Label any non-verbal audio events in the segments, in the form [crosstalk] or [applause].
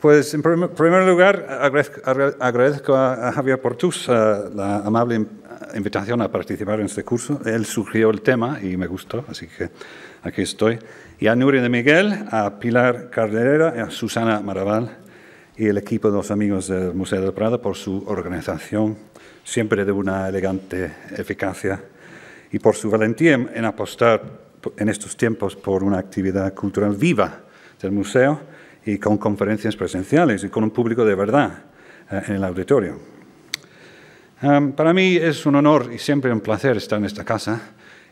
Pues en primer lugar, agradezco a Javier Portus la amable invitación a participar en este curso. Él sugirió el tema y me gustó, así que aquí estoy. Y a Nuria de Miguel, a Pilar Carderera, a Susana Maraval y el equipo de los amigos del Museo del Prado por su organización, siempre de una elegante eficacia, y por su valentía en apostar en estos tiempos por una actividad cultural viva del museo y con conferencias presenciales y con un público de verdad eh, en el auditorio. para mí es un honor y siempre un placer estar en esta casa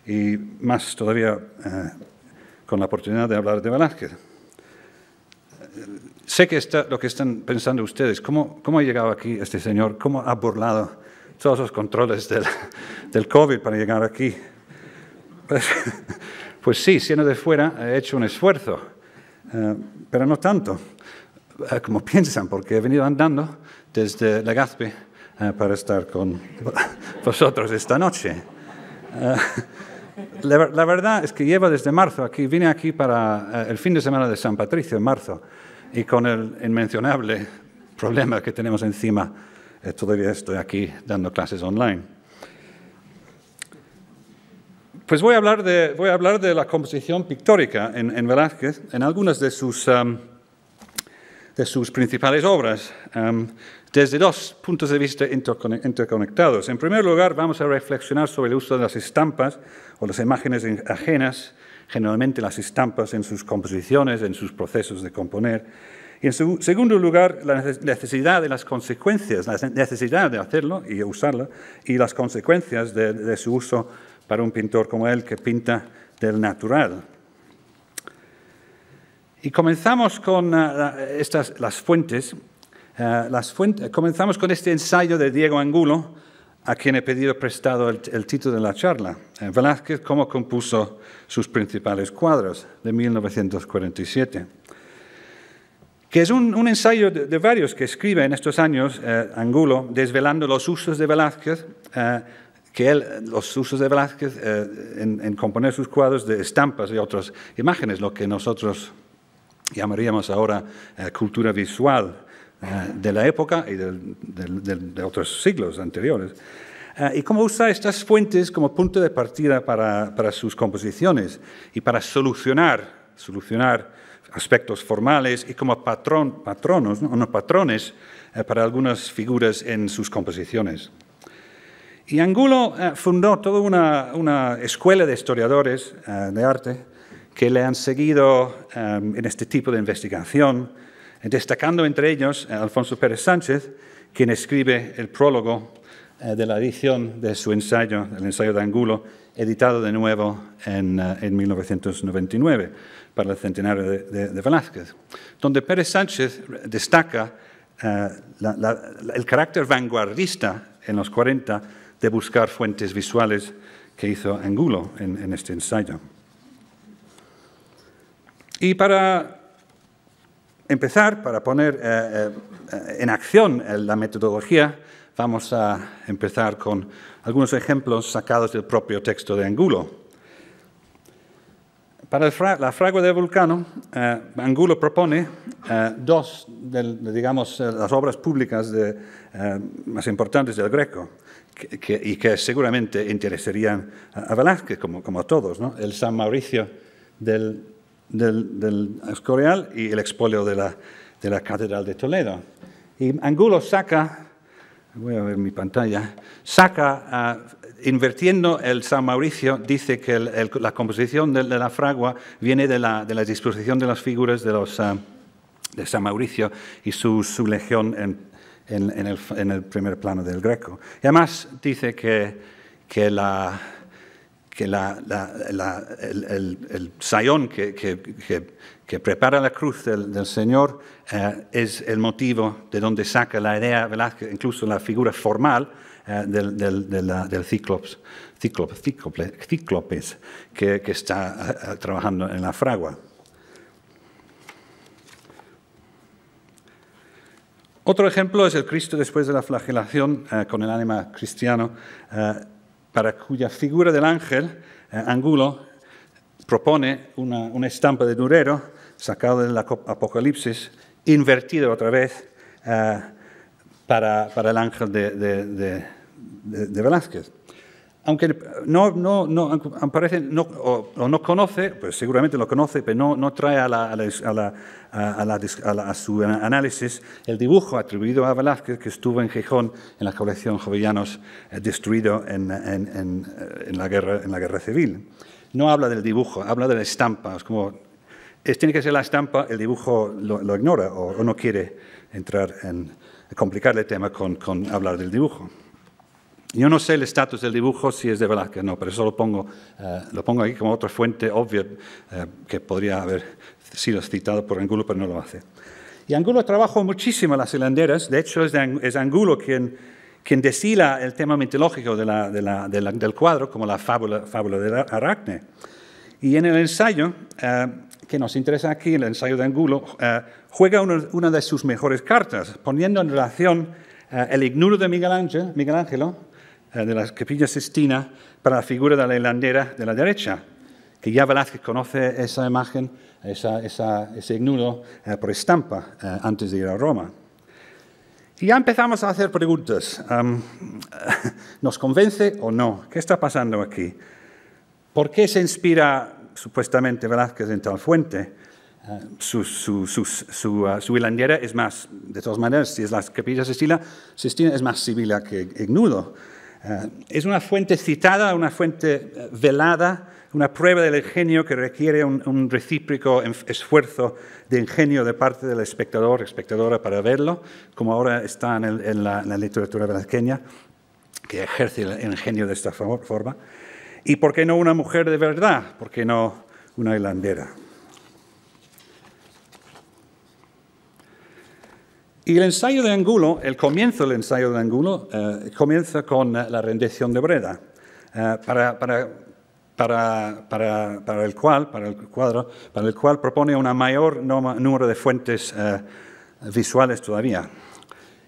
y más todavía eh, con la oportunidad de hablar de Velázquez. Sé que está, lo que están pensando ustedes, ¿cómo, cómo ha llegado aquí este señor, cómo ha burlado todos los controles del, del COVID para llegar aquí. [laughs] Pues, pues sí, siendo de fuera, he hecho un esfuerzo eh, pero no tanto eh, como [laughs] piensan, porque he venido andando desde Legazpi eh, para estar con [laughs] vosotros esta noche. [laughs] La, la, verdad es que llevo desde marzo aquí, vine aquí para el fin de semana de San Patricio, en marzo, y con el inmencionable problema que tenemos encima, todavía estoy aquí dando clases online. Pues voy a hablar de, voy a hablar de la composición pictórica en, Velázquez, en algunas de sus, um, de sus principales obras, um, desde dos puntos de vista interconectados. En primer lugar, vamos a reflexionar sobre el uso de las estampas o las imágenes ajenas, generalmente las estampas en sus composiciones, en sus procesos de componer. Y en segundo lugar, la necesidad de las consecuencias, la necesidad de hacerlo y usarlo, y las consecuencias de su uso para un pintor como él que pinta del natural. Y comenzamos con eh, estas, las fuentes. Eh, las comenzamos con este ensayo de Diego Angulo, a quien he pedido prestado el, título de la charla. Eh, Velázquez, cómo compuso sus principales cuadros, de 1947. Que es un, ensayo de, varios que escribe en estos años Angulo, desvelando los usos de Velázquez que él, los usos de Velázquez eh, en, componer sus cuadros de estampas y otras imágenes, lo que nosotros llamaríamos ahora eh, cultura visual eh, de la época y de otros siglos anteriores. y cómo usa estas fuentes como punto de partida para, sus composiciones y para solucionar, solucionar aspectos formales y como patrón, patronos, No, patrones para algunas figuras en sus composiciones. Y Angulo eh, fundó toda una, escuela de historiadores eh, de arte que le han seguido em, en este tipo de investigación, destacando entre ellos Alfonso Pérez Sánchez, quien escribe el prólogo eh, de la edición de su ensayo, el ensayo de Angulo, editado de nuevo en, 1999 para el centenario de, Velázquez, donde Pérez Sánchez destaca el carácter vanguardista en los 40 de buscar fuentes visuales que hizo Angulo en, este ensayo. Y para empezar, para poner eh, eh, en acción eh, la metodología, vamos a empezar con algunos ejemplos sacados del propio texto de Angulo. Para la fragua del Vulcano, Angulo propone dos de, digamos, las obras públicas más importantes del Greco y que seguramente interesarían a, Velázquez, como, como, a todos, ¿no? el San Mauricio del, del, Escorial y el expolio de la, de la Catedral de Toledo. Y Angulo saca, voy a ver mi pantalla, saca, invertiendo ah, invirtiendo el San Mauricio, dice que la composición de, la fragua viene de la, de la, disposición de las figuras de, los, ah, de San Mauricio y su, su legión en en, el, primer plano del Greco. Y además dice que, que la que la, el, el, sayón que, que, que, prepara la cruz del, del Señor eh, es el motivo de donde saca la idea, incluso la figura formal eh, del, del, del cíclope, cíclopes que, está eh, trabajando en la fragua. Otro ejemplo es el Cristo después de la flagelación eh, con el ánima cristiano, eh, para cuya figura del ángel, eh, Angulo, propone una, estampa de Durero, sacado del Apocalipsis, invertido otra vez para, el ángel de Velázquez aunque no, no, no, o, no conoce, pues seguramente lo conoce, pero no, no trae a, la, a, la, a, la, a, su análisis el dibujo atribuido a Velázquez que estuvo en Gijón en la colección Jovellanos, eh, destruido en, en, eh, en, la guerra, en la guerra civil. No habla del dibujo, habla de la estampa. Es como, tiene que ser la estampa, el dibujo lo, ignora o, no quiere entrar en complicar el tema con, con hablar del dibujo. Yo no sé el estatus del dibujo, si es de Velázquez, no, pero eso lo pongo, eh, lo pongo aquí como otra fuente obvia eh, que podría haber sido citado por Angulo, pero no lo hace. Y Angulo trabajó muchísimo las hilanderas, de hecho es, Angulo quien, quien el tema mitológico del cuadro como la fábula, fábula de Aracne. Y en el ensayo, eh, que nos interesa aquí, el ensayo de Angulo, juega una, de sus mejores cartas, poniendo en relación el ignulo de Miguel, Ángel, Miguel Ángelo eh, de la capilla Sistina para la figura de la hilandera de la derecha, que ya Velázquez conoce esa imagen, esa, ese nudo eh, por estampa eh, antes de ir a Roma. Y ya empezamos a hacer preguntas. [laughs] ¿Nos convence o no? ¿Qué está pasando aquí? ¿Por qué se inspira supuestamente Velázquez en tal fuente? su, su, hilandera es más, de todas maneras, si es la capilla Sistina, Sistina es más civil que ignudo. Eh, es una fuente citada, una fuente eh, velada, una prueba del ingenio que requiere un, recíproco esfuerzo de ingenio de parte del espectador, espectadora para verlo, como ahora está en, la, literatura brasqueña, que ejerce el ingenio de esta forma. ¿Y por qué no una mujer de verdad? ¿Por qué no una hilandera? Y el ensayo de Angulo, el comienzo del ensayo de Angulo, eh, comienza con eh, la rendición de Breda, eh, para, el cual, para el cuadro, para el cual propone un mayor número de fuentes visuales todavía.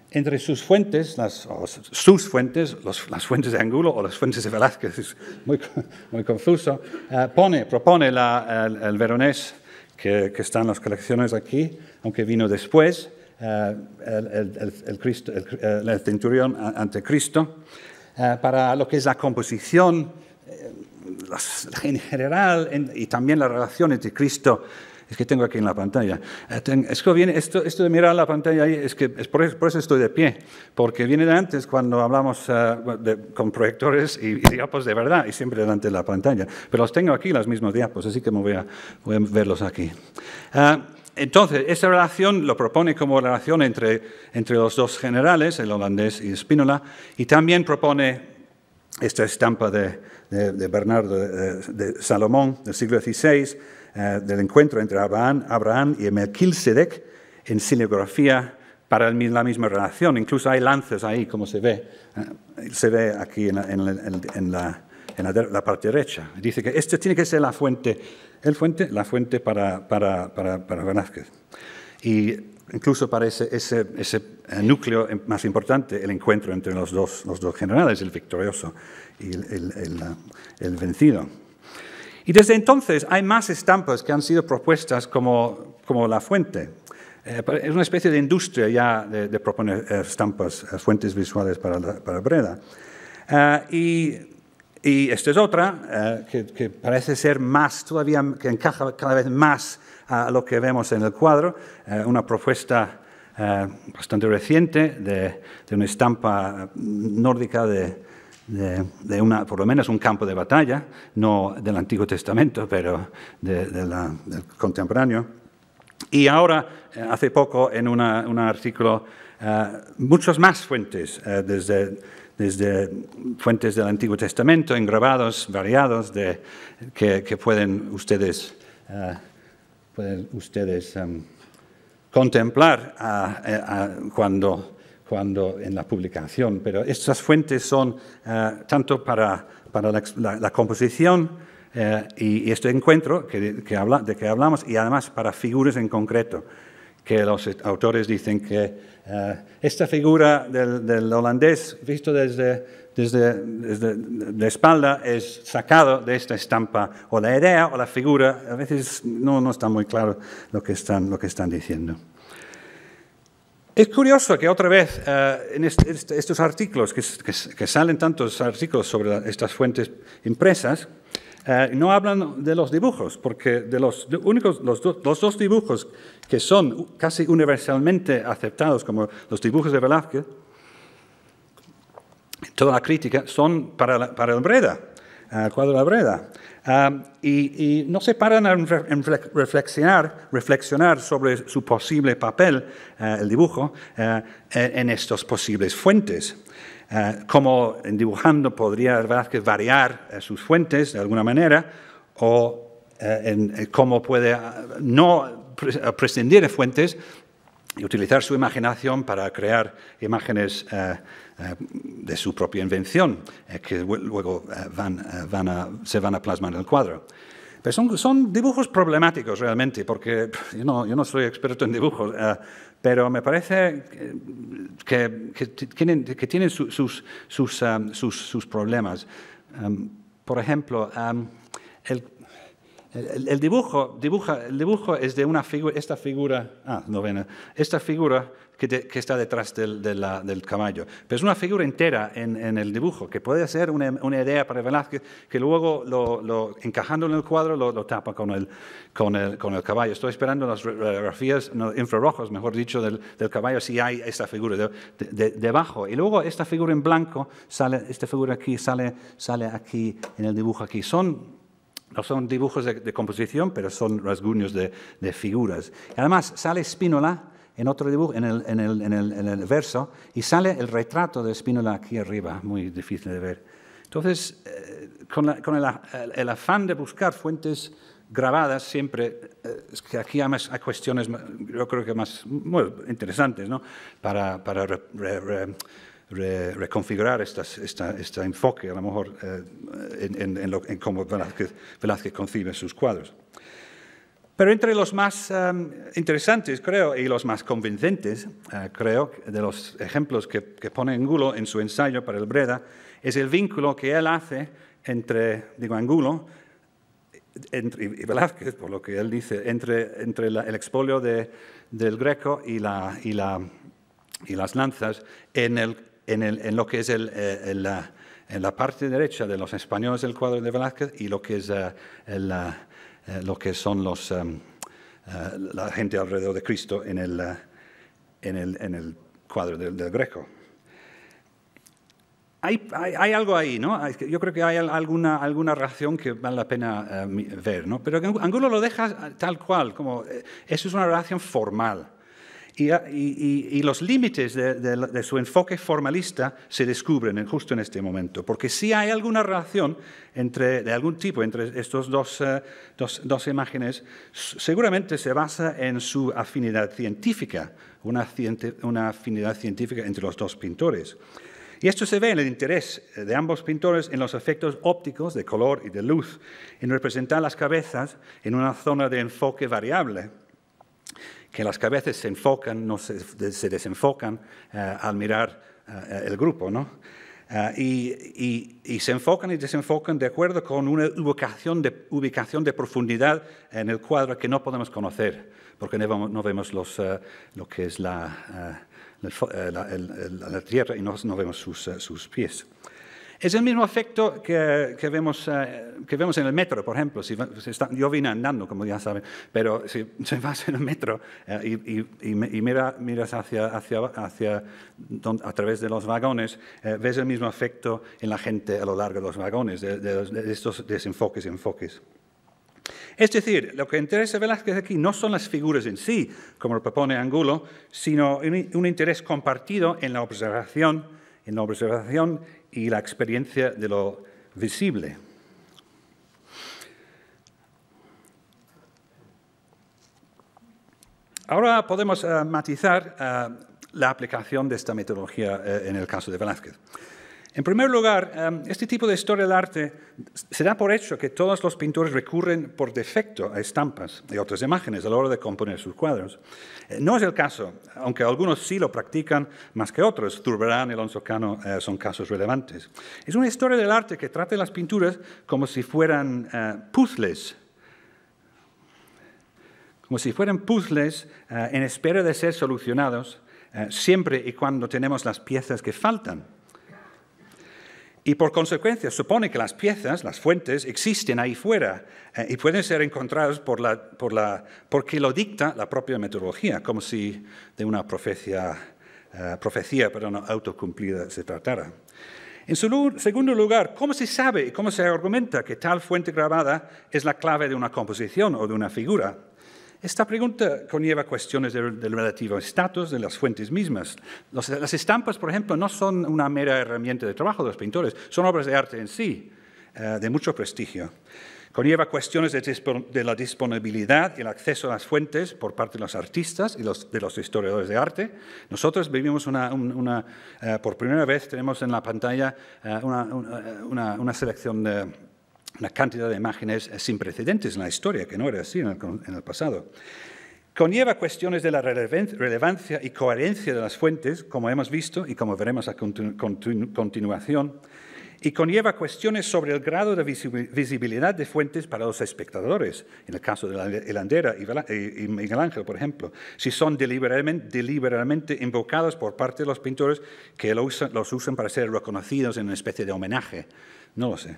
Entre sus fuentes, las, sus fuentes, las fuentes de Angulo o las fuentes de Velázquez, es muy, muy confuso, pone, propone el, veronés que, que está en las colecciones aquí, aunque vino después, eh, el, Cristo, eh, centurión ante Cristo, eh, para lo que es la composición en general y también la relación entre Cristo es que tengo aquí en la pantalla. Es viene, esto, esto de mirar la pantalla ahí, es que es por, eso, estoy de pie, porque viene de antes cuando hablamos con proyectores y, diapos pues, de verdad, y siempre delante de la pantalla. Pero los tengo aquí, los mismos diapos, así que me voy a, verlos aquí. Entonces, esa relación lo propone como relación entre, entre los dos generales, el holandés y Spínola, y también propone esta estampa de, de, Bernardo de, Salomón del siglo XVI, eh, del encuentro entre Abraham, Abraham y Melquisedec en silografía para la misma relación. Incluso hay lances ahí, como se ve, eh, se ve aquí en la, en la, en la parte derecha. Dice que esta tiene que ser la fuente el fuente, la fuente para, para, para, para Y incluso para ese, ese, ese, eh, núcleo más importante, el encuentro entre los dos, los dos generales, el victorioso y el, el, el, eh, vencido. Y desde entonces hay más estampas que han sido propuestas como, como la fuente. Eh, es una especie de industria ya de, proponer estampas, fuentes visuales para, para Breda. y y esta es otra eh, que, parece ser más todavía, que encaja cada vez más a lo que vemos en el cuadro, eh, una propuesta eh, bastante reciente de, una estampa nórdica de, una, por lo menos un campo de batalla, no del Antiguo Testamento, pero del contemporáneo. Y ahora, hace poco, en un artículo, muchas más fuentes desde desde fuentes del Antiguo Testamento, en variados que, pueden ustedes, eh, em, contemplar cuando, en la publicación. Pero estas fuentes son eh, tanto para, la, composición, eh, y, este encuentro que, de que hablamos y además para figuras en concreto que los autores dicen que eh, esta figura del, holandés visto desde, desde, desde espalda es sacado de esta estampa o la idea o la figura, a veces no, no está muy claro lo que están, lo que están diciendo. Es curioso que otra vez eh, en estos artículos, que, salen tantos artículos sobre estas fuentes impresas, eh, no hablan de los dibujos, porque de los, únicos, los, dos dibujos que son casi universalmente aceptados como los dibujos de Velázquez, toda la crítica, son para, para el Breda, eh, el cuadro de la Breda. y, no se paran a reflexionar, reflexionar sobre su posible papel, eh, el dibujo, en, en estas posibles fuentes. Eh, cómo en dibujando podría Vázquez variar eh, sus fuentes de alguna manera, o eh, cómo puede no prescindir de fuentes y utilizar su imaginación para crear imágenes de su propia invención, que luego van, se van a plasmar en el cuadro son, dibujos problemáticos realmente, porque yo no, soy experto en dibujos, eh, pero me parece que, que, tienen, eh, sus, problemas. Em, por ejemplo, em, el, dibujo, dibuja, es de una figura, esta figura, ah, novena, esta figura que, está detrás del, del, caballo. Pero es una figura entera en, en el dibujo, que puede ser una, una idea para Velázquez, que luego, lo, lo, en el cuadro, lo, lo tapa con el, con, el, con el, caballo. Estoy esperando las radiografías infrarrojos, mejor dicho, del, del, caballo, si hay esta figura debajo. y luego esta figura en blanco, sale, esta figura aquí sale, sale aquí en el dibujo aquí. Son no son dibujos de, de, composición, pero son rasguños de, de figuras. Además, sale Spínola en otro dibujo, en el, verso, y sale el retrato de Spínola aquí arriba, muy difícil de ver. Entonces, eh, con, el, afán de buscar fuentes grabadas, siempre, eh, que aquí hay, más, cuestiones, yo creo que más interesantes, ¿no? Para, reconfigurar este enfoque, a lo mejor, eh, en, cómo Velázquez concibe sus cuadros. Pero entre los más em, interesantes, creo, y los más convincentes, eh, creo, de los ejemplos que, que pone Angulo en su ensayo para el Breda, es el vínculo que él hace entre, digo, Angulo entre, y Velázquez, por lo que él dice, entre, entre el expolio de, del Greco y, la, y, la, y las lanzas en, el, en, el, en, lo que es el, eh, en la parte derecha de los españoles del cuadro de Velázquez y lo que es eh, la... Eh, lo que son los, em, eh, la gente alrededor de Cristo en el, eh, en el, en el cuadro del, del Greco. Hay, hay, algo ahí, ¿no? Yo creo que hay alguna, alguna relación que vale la pena ver, ¿no? Pero Angulo lo deja tal cual, como eso es una relación formal y, los límites de, su enfoque formalista se descubren justo en este momento, porque si hay alguna relación de algún tipo entre estas eh, dos, imágenes, seguramente se basa en su afinidad científica, una afinidad científica entre los dos pintores. Y esto se ve en el interés de ambos pintores en los efectos ópticos de color y de luz, en representar las cabezas en una zona de enfoque variable que las cabezas se enfocan, no se, desenfocan eh, al mirar eh, el grupo, eh, y, se enfocan y desenfocan de acuerdo con una ubicación de, profundidad en el cuadro que no podemos conocer, porque no vemos, lo que es la, tierra y no, vemos sus pies. Es el mismo efecto que, que vemos, eh, que vemos en el metro, por ejemplo. Si, está, yo vine andando, como ya saben, pero si, [laughs] vas en el metro eh, y, miras hacia, hacia, hacia a través de los vagones, eh, ves el mismo efecto en la gente a lo largo de los vagones, de, estos desenfoques y enfoques. Es decir, lo que interesa a Velázquez aquí no son las figuras en sí, como lo propone Angulo, sino un, un interés compartido en la observación, en la observación y la experiencia de lo visible. Ahora podemos eh, matizar eh, la aplicación de esta metodología eh, en el caso de Velázquez. En primer lugar, em, este tipo de historia del arte se da por hecho que todos los pintores recurren por defecto a estampas y otras imágenes a la hora de componer sus cuadros. Eh, no es el caso, aunque algunos sí lo practican más que otros. Zurbarán y Alonso Cano eh, son casos relevantes. Es una historia del arte que trata las pinturas como si fueran eh, puzzles como si fueran puzzles en espera de ser solucionados, siempre y cuando tenemos las piezas que faltan y por consecuencia, supone que las piezas, las fuentes, existen ahí fuera eh, y pueden ser encontradas por la, por la, porque lo dicta la propia metodología, como si de una eh, profecía, no autocumplida se tratara. En segundo lugar, ¿cómo se sabe y cómo se argumenta que tal fuente grabada es la clave de una composición o de una figura? Esta pregunta conlleva cuestiones del, relativo estatus de las fuentes mismas. las estampas, por ejemplo, no son una mera herramienta de trabajo de los pintores, son obras de arte en sí, eh, de mucho prestigio. Conlleva cuestiones de, la disponibilidad y el acceso a las fuentes por parte de los artistas y de los historiadores de arte. Nosotros vivimos una, eh, por primera vez tenemos en la pantalla eh, una, selección de una cantidad de imágenes sin precedentes en la historia, que no era así en el, pasado. Conlleva cuestiones de la relevancia y coherencia de las fuentes, como hemos visto y como veremos a continuación, y conlleva cuestiones sobre el grado de visibilidad de fuentes para los espectadores, en el caso de la Helandera y Miguel Ángel, por ejemplo, si son deliberadamente, invocadas por parte de los pintores que los usan para ser reconocidos en una especie de homenaje. No lo sé.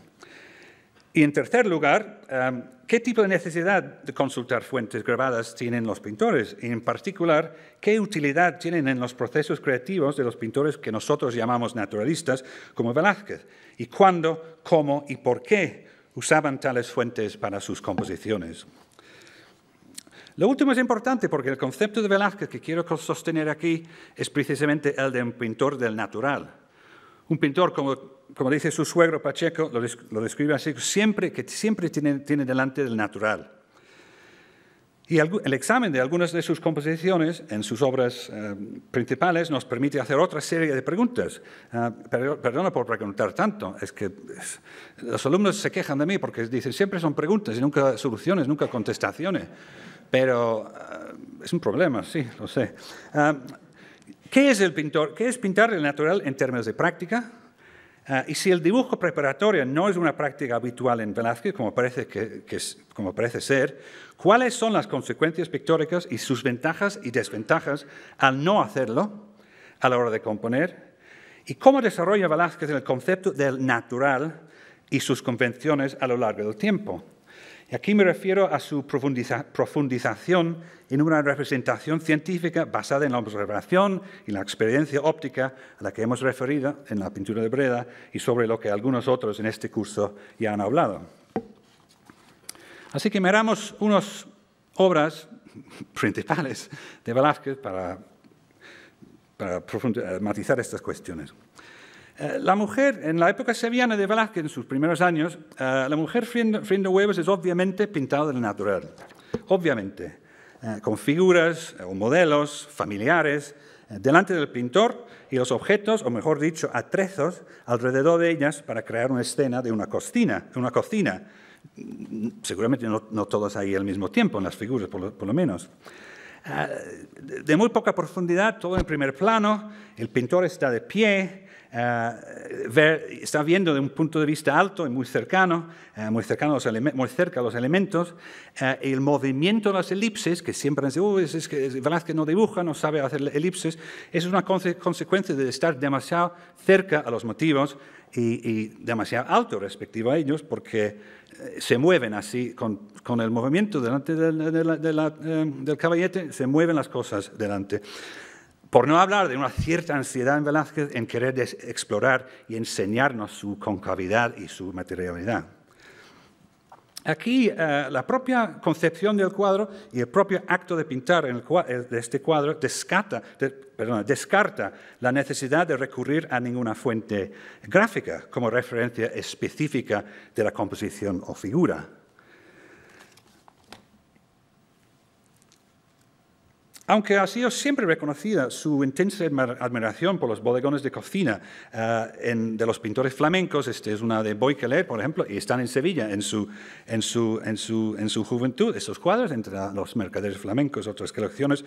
Y en tercer lugar, em, ¿qué tipo de necesidad de consultar fuentes grabadas tienen los pintores? Y en particular, ¿qué utilidad tienen en los procesos creativos de los pintores que nosotros llamamos naturalistas, como Velázquez? ¿Y cuándo, cómo y por qué usaban tales fuentes para sus composiciones? Lo último es importante porque el concepto de Velázquez que quiero sostener aquí es precisamente el de un pintor del natural. Un pintor como como dice su suegro Pacheco, lo, describe así, siempre, que siempre tiene, delante del natural. Y el examen de algunas de sus composiciones en sus obras eh, principales nos permite hacer otra serie de preguntas. Ah, perdona por preguntar tanto, es que los alumnos se quejan de mí porque dicen siempre son preguntas y nunca soluciones, nunca contestaciones. Pero ah, es un problema, sí, lo sé. Ah, ¿Qué es el pintor? ¿Qué es pintar el natural en términos de práctica? Ah, y si el dibujo preparatorio no es una práctica habitual en Velázquez, como parece, como parece ser, ¿cuáles son las consecuencias pictóricas y sus ventajas y desventajas al no hacerlo a la hora de componer? ¿Y cómo desarrolla Velázquez el concepto del natural y sus convenciones a lo largo del tiempo? Y aquí me refiero a su profundización en una representación científica basada en la observación y la experiencia óptica a la que hemos referido en la pintura de Breda y sobre lo que algunos otros en este curso ya han hablado. Así que miramos unas obras [laughs] principales de Velázquez para, para eh, matizar estas cuestiones. Eh, la mujer, en la época sevillana de Velázquez, en sus primeros años, eh, la mujer friendo, huevos es obviamente pintada del natural, obviamente, eh, con figuras o modelos familiares delante del pintor y los objetos, o mejor dicho, atrezos alrededor de ellas para crear una escena de una cocina, una cocina. Mm, seguramente no, no todos ahí al mismo tiempo, en las figuras por lo menos. de muy poca profundidad, todo en primer plano, el pintor está de pie, eh, ver, está viendo de un punto de vista alto y muy cercano, eh, muy, cercano muy cerca a los elementos, eh, el movimiento de las elipses, que siempre dicen, es, es, que no dibuja, no sabe hacer elipses, eso es una consecuencia de estar demasiado cerca a los motivos y, demasiado alto respectivo a ellos, porque se mueven así, con, el movimiento delante del caballete, se mueven las cosas delante. Por no hablar de una cierta ansiedad en Velázquez en querer explorar y enseñarnos su concavidad y su materialidad. Aquí eh, la propia concepción del cuadro y el propio acto de pintar en de este cuadro descarta la necesidad de recurrir a ninguna fuente gráfica como referencia específica de la composición o figura. Aunque ha sido siempre reconocida su intensa admiración por los bodegones de cocina eh, de los pintores flamencos, este es una de Boykeler, por ejemplo, y están en Sevilla en su, juventud, esos cuadros entre los mercaderes flamencos, otras colecciones.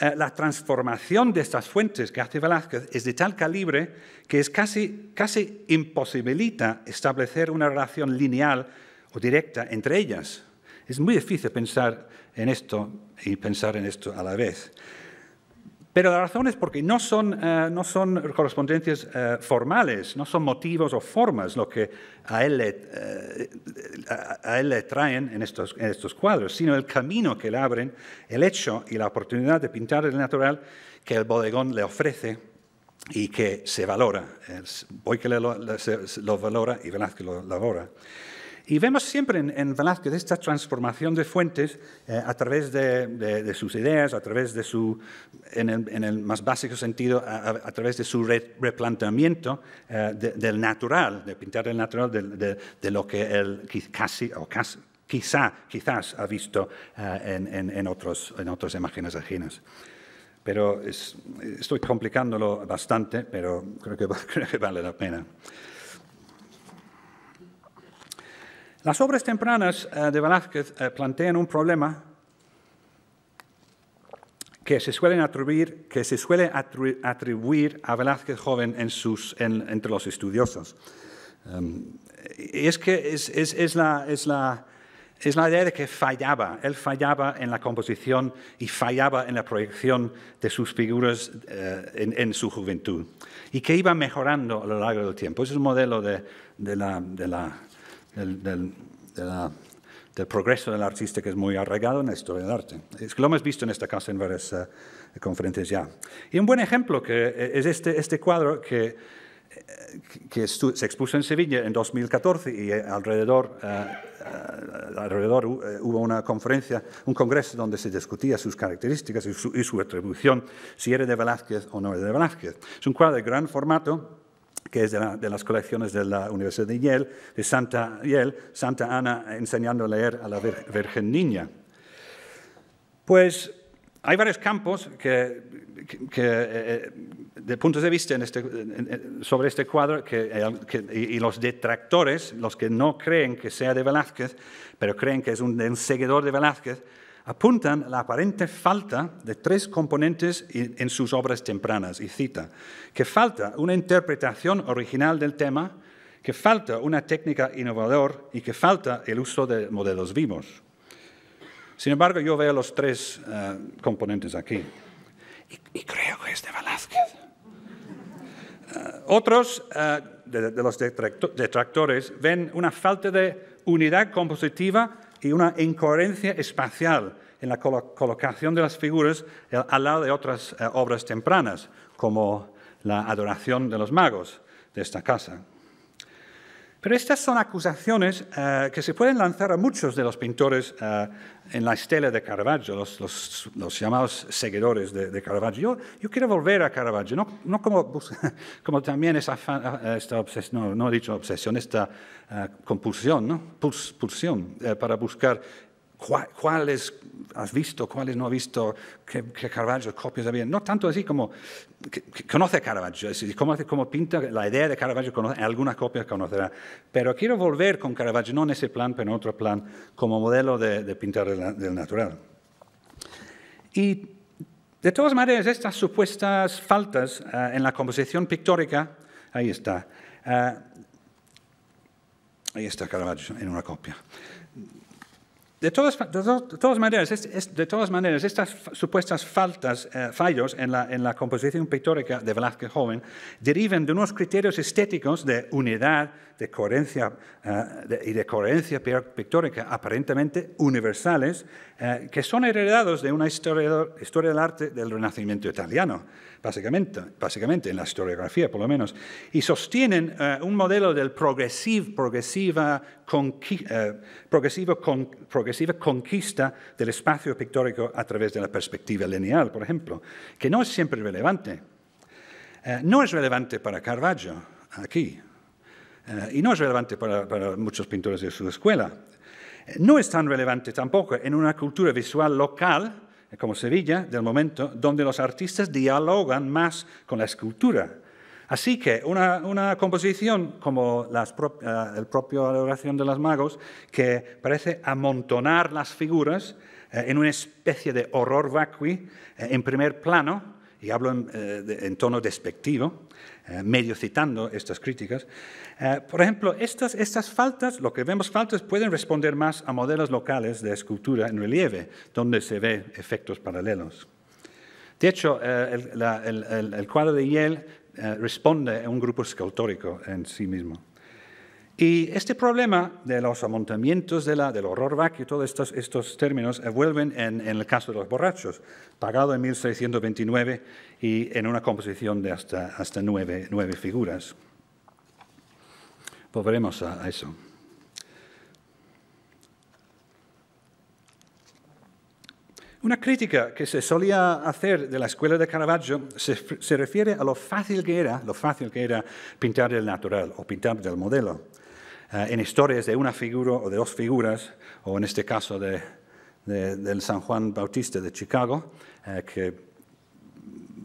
Eh, la transformación de estas fuentes que hace Velázquez es de tal calibre que es casi imposibilita establecer una relación lineal o directa entre ellas. Es muy difícil pensar en esto y pensar en esto a la vez. Pero la razón es porque no son, eh, no son correspondencias eh, formales, no son motivos o formas lo que a él le, eh, a él traen en estos, estos, cuadros, sino el camino que le abren, el hecho y la oportunidad de pintar el natural que el bodegón le ofrece y que se valora. Voy que lo, valora y que lo valora. Y vemos siempre en, en Velázquez esta transformación de fuentes eh, a través de, sus ideas, a través de su, en el, más básico sentido, a, través de su replanteamiento eh, del natural, de pintar el natural, de, lo que él casi o quizá, quizás ha visto eh, en, en, otros, en otras imágenes ajenas pero estoy complicándolo bastante, pero creo que, [laughs] vale la pena. Las obras tempranas eh, de Velázquez eh, plantean un problema que se suele atribuir a Velázquez joven entre los estudiosos. Em, es que es, la, idea de que fallaba, él fallaba en la composición y fallaba en la proyección de sus figuras eh, en, su juventud y que iba mejorando a lo largo del tiempo. Es un modelo de la del, del progreso del artista que es muy arraigado en la historia del arte. Es que lo hemos visto en esta casa en varias eh, conferencias ya. Y un buen ejemplo que eh, es este, este cuadro que, eh, que se expuso en Sevilla en 2014 y alrededor, alrededor uh, hubo una conferencia, un congreso donde se discutía sus características y su, y su atribución, si era de Velázquez o no era de Velázquez. Es un cuadro de gran formato que es de, las colecciones de la Universidad de Yale, de Santa, Santa Ana enseñando a leer a la Virgen Niña. Pues hay varios campos que, eh, eh, de puntos de vista este, sobre este cuadro eh, y, los detractores, los que no creen que sea de Velázquez, pero creen que es un seguidor de Velázquez, apuntan la aparente falta de tres componentes en sus obras tempranas, y cita, que falta una interpretación original del tema, que falta una técnica innovadora y que falta el uso de modelos vivos. Sin embargo, yo veo los tres eh, componentes aquí. Y, creo que es de Velázquez. Eh, otros eh, de, los detractores ven una falta de unidad compositiva y una incoherencia espacial en la colocación de las figuras eh, al lado de otras eh, obras tempranas, como la adoración de los magos de esta casa. Pero estas son acusaciones eh, que se pueden lanzar a muchos de los pintores eh, en la estela de Caravaggio, los, llamados seguidores de, Caravaggio. Yo, quiero volver a Caravaggio, no, [laughs] como, también esa ah, esta obsesión, no, he dicho obsesión, esta eh, compulsión, ¿no? pulsión para buscar cuáles has visto, cuáles no has visto, que Caravaggio copias había. No tanto así como conoce a Caravaggio, cómo pinta la idea de Caravaggio, conoce, alguna copia conocerá. Pero quiero volver con Caravaggio, no en ese plan, pero en otro plan, como modelo de, pintar del, natural. Y de todas maneras, estas supuestas faltas eh, en la composición pictórica, ahí está. Eh, ahí está Caravaggio en una copia. De todas, maneras, de todas maneras, estas supuestas faltas, eh, fallos en la, en la, composición pictórica de Velázquez joven derivan de unos criterios estéticos de unidad de coherencia, eh, y de coherencia pictórica aparentemente universales eh, que son heredados de una historia, del arte del Renacimiento italiano, básicamente, básicamente en la historiografía por lo menos, y sostienen un modelo del progresivo, progresiva, progresivo, con, progresiva conquista del espacio pictórico a través de la perspectiva lineal, por ejemplo, que no es siempre relevante. Eh, no es relevante para Caravaggio, aquí, eh, y no es relevante para, muchos pintores de su escuela. Eh, no es tan relevante tampoco en una cultura visual local, como Sevilla, del momento, donde los artistas dialogan más con la escultura Así que una, composición como eh, el propio oración de los magos, que parece amontonar las figuras eh, en una especie de horror vacui eh, en primer plano, y hablo en, tono despectivo, medio citando estas críticas. por ejemplo, estas, estas faltas, lo que vemos faltas, pueden responder más a modelos locales de escultura en relieve, donde se ven efectos paralelos. De hecho, el, el, cuadro de Yale eh, responde a un grupo escultórico en sí mismo. Y este problema de los amontamientos, de la, del horror y todos estos, estos términos vuelven en, el caso de los borrachos, pagado en 1629 y en una composición de hasta, hasta nueve, nueve figuras. Volveremos a eso. Una crítica que se solía hacer de la escuela de Caravaggio se, refiere a lo fácil que era, lo fácil que era pintar del natural o pintar del modelo. Eh, en historias de una figura o de dos figuras, o en este caso de, del San Juan Bautista de Chicago, eh, que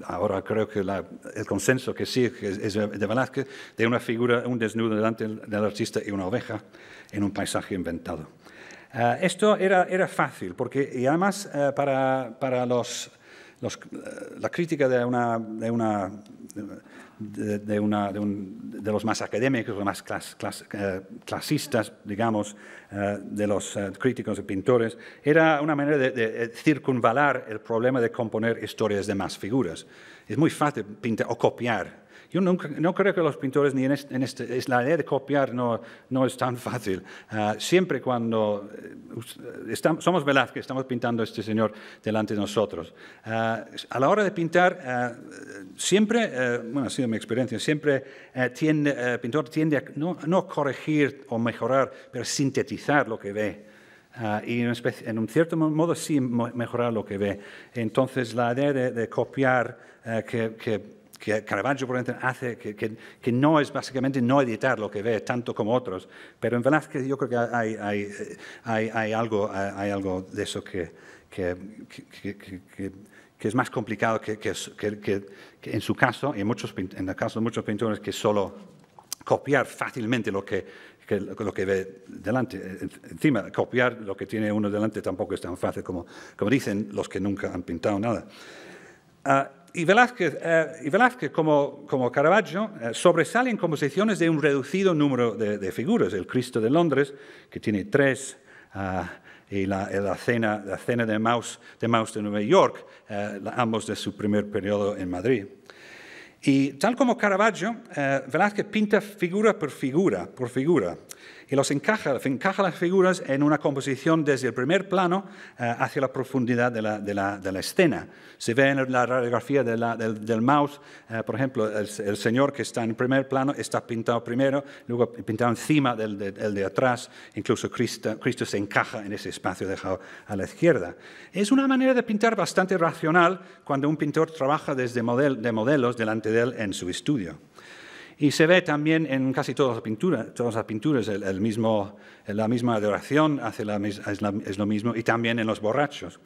ahora creo que el consenso que sí es, de Velázquez, de una figura, un desnudo delante del artista y una oveja en un paisaje inventado. Eh, esto era, era, fácil, porque y además eh, para, para los, los, eh, la crítica de, una, de, una, de, una, de, los más académicos, más clas, clasistas, digamos, de los críticos y pintores, era una manera de, circunvalar el problema de componer historias de más figuras. Es muy fácil pintar o copiar yo no, no creo que los pintores, ni en, este, este la idea de copiar no, no es tan fácil. Ah, siempre cuando eh, eh, estamos, somos Velázquez, estamos pintando este señor delante de nosotros. Ah, a la hora de pintar, ah, siempre, eh, bueno, ha sido mi experiencia, siempre el pintor tiende a no, corregir o mejorar, pero sintetizar lo que ve. y en, un cierto modo sí mejorar lo que ve. Entonces la idea de, copiar, que, que Caravaggio por ejemplo, hace, que, no es básicamente no editar lo que ve tanto como otros, pero en que yo creo que hay, algo, hay algo de eso que, es más complicado que, en su caso, y en, muchos, en el caso de muchos pintores, que solo copiar fácilmente lo que, lo que ve delante. Encima, copiar lo que tiene uno delante tampoco es tan fácil como, como dicen los que nunca han pintado nada. Ah, y Velázquez, eh, y Velázquez como, como, Caravaggio, eh, sobresale en composiciones de un reducido número de, figuras. El Cristo de Londres, que tiene tres, ah, y eh, la, cena, la cena de Maus de, Maus de Nueva York, ambos de su primer periodo en Madrid. Y tal como Caravaggio, Velázquez pinta figura por figura, por figura y los encaja, encaja las figuras en una composición desde el primer plano eh, hacia la profundidad de la, escena. Se ve en la radiografía del, mouse, eh, por ejemplo, el, señor que está en primer plano está pintado primero, luego pintado encima del, de atrás, incluso Cristo, se encaja en ese espacio dejado a la izquierda. Es una manera de pintar bastante racional cuando un pintor trabaja desde de modelos delante de él en su estudio. Y se ve también en casi todas las pinturas, todas las pinturas mismo, la misma adoración es, es, lo mismo, y también en los borrachos.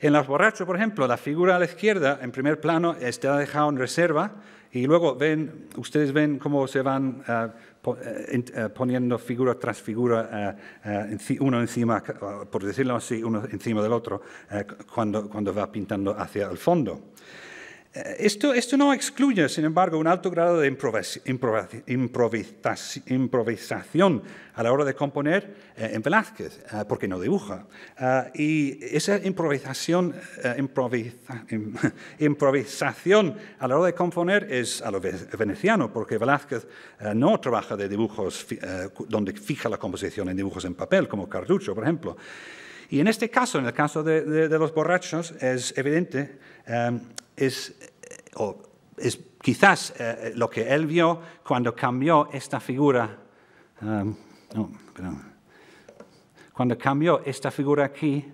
En los borrachos, por ejemplo, la figura a la izquierda, en primer plano, está dejada en reserva, y luego ven, ustedes ven cómo se van eh, eh, eh, poniendo figura tras figura, uno encima, por decirlo así, uno encima del otro, cuando, cuando va pintando hacia el fondo. Esto, esto, no excluye, sin embargo, un alto grado de improvisación a la hora de componer eh, en Velázquez, eh, porque no dibuja. Eh, y esa improvisación, [laughs] improvisación a la hora de componer es a lo veneciano, porque Velázquez no trabaja de dibujos donde fija la composición en dibujos en papel, como cartucho por ejemplo. Y en este caso, en el caso de, de los borrachos, es evidente, es o es quizás eh, eh, lo que él vio cuando cambió esta figura, um, cuando cambió esta figura aquí,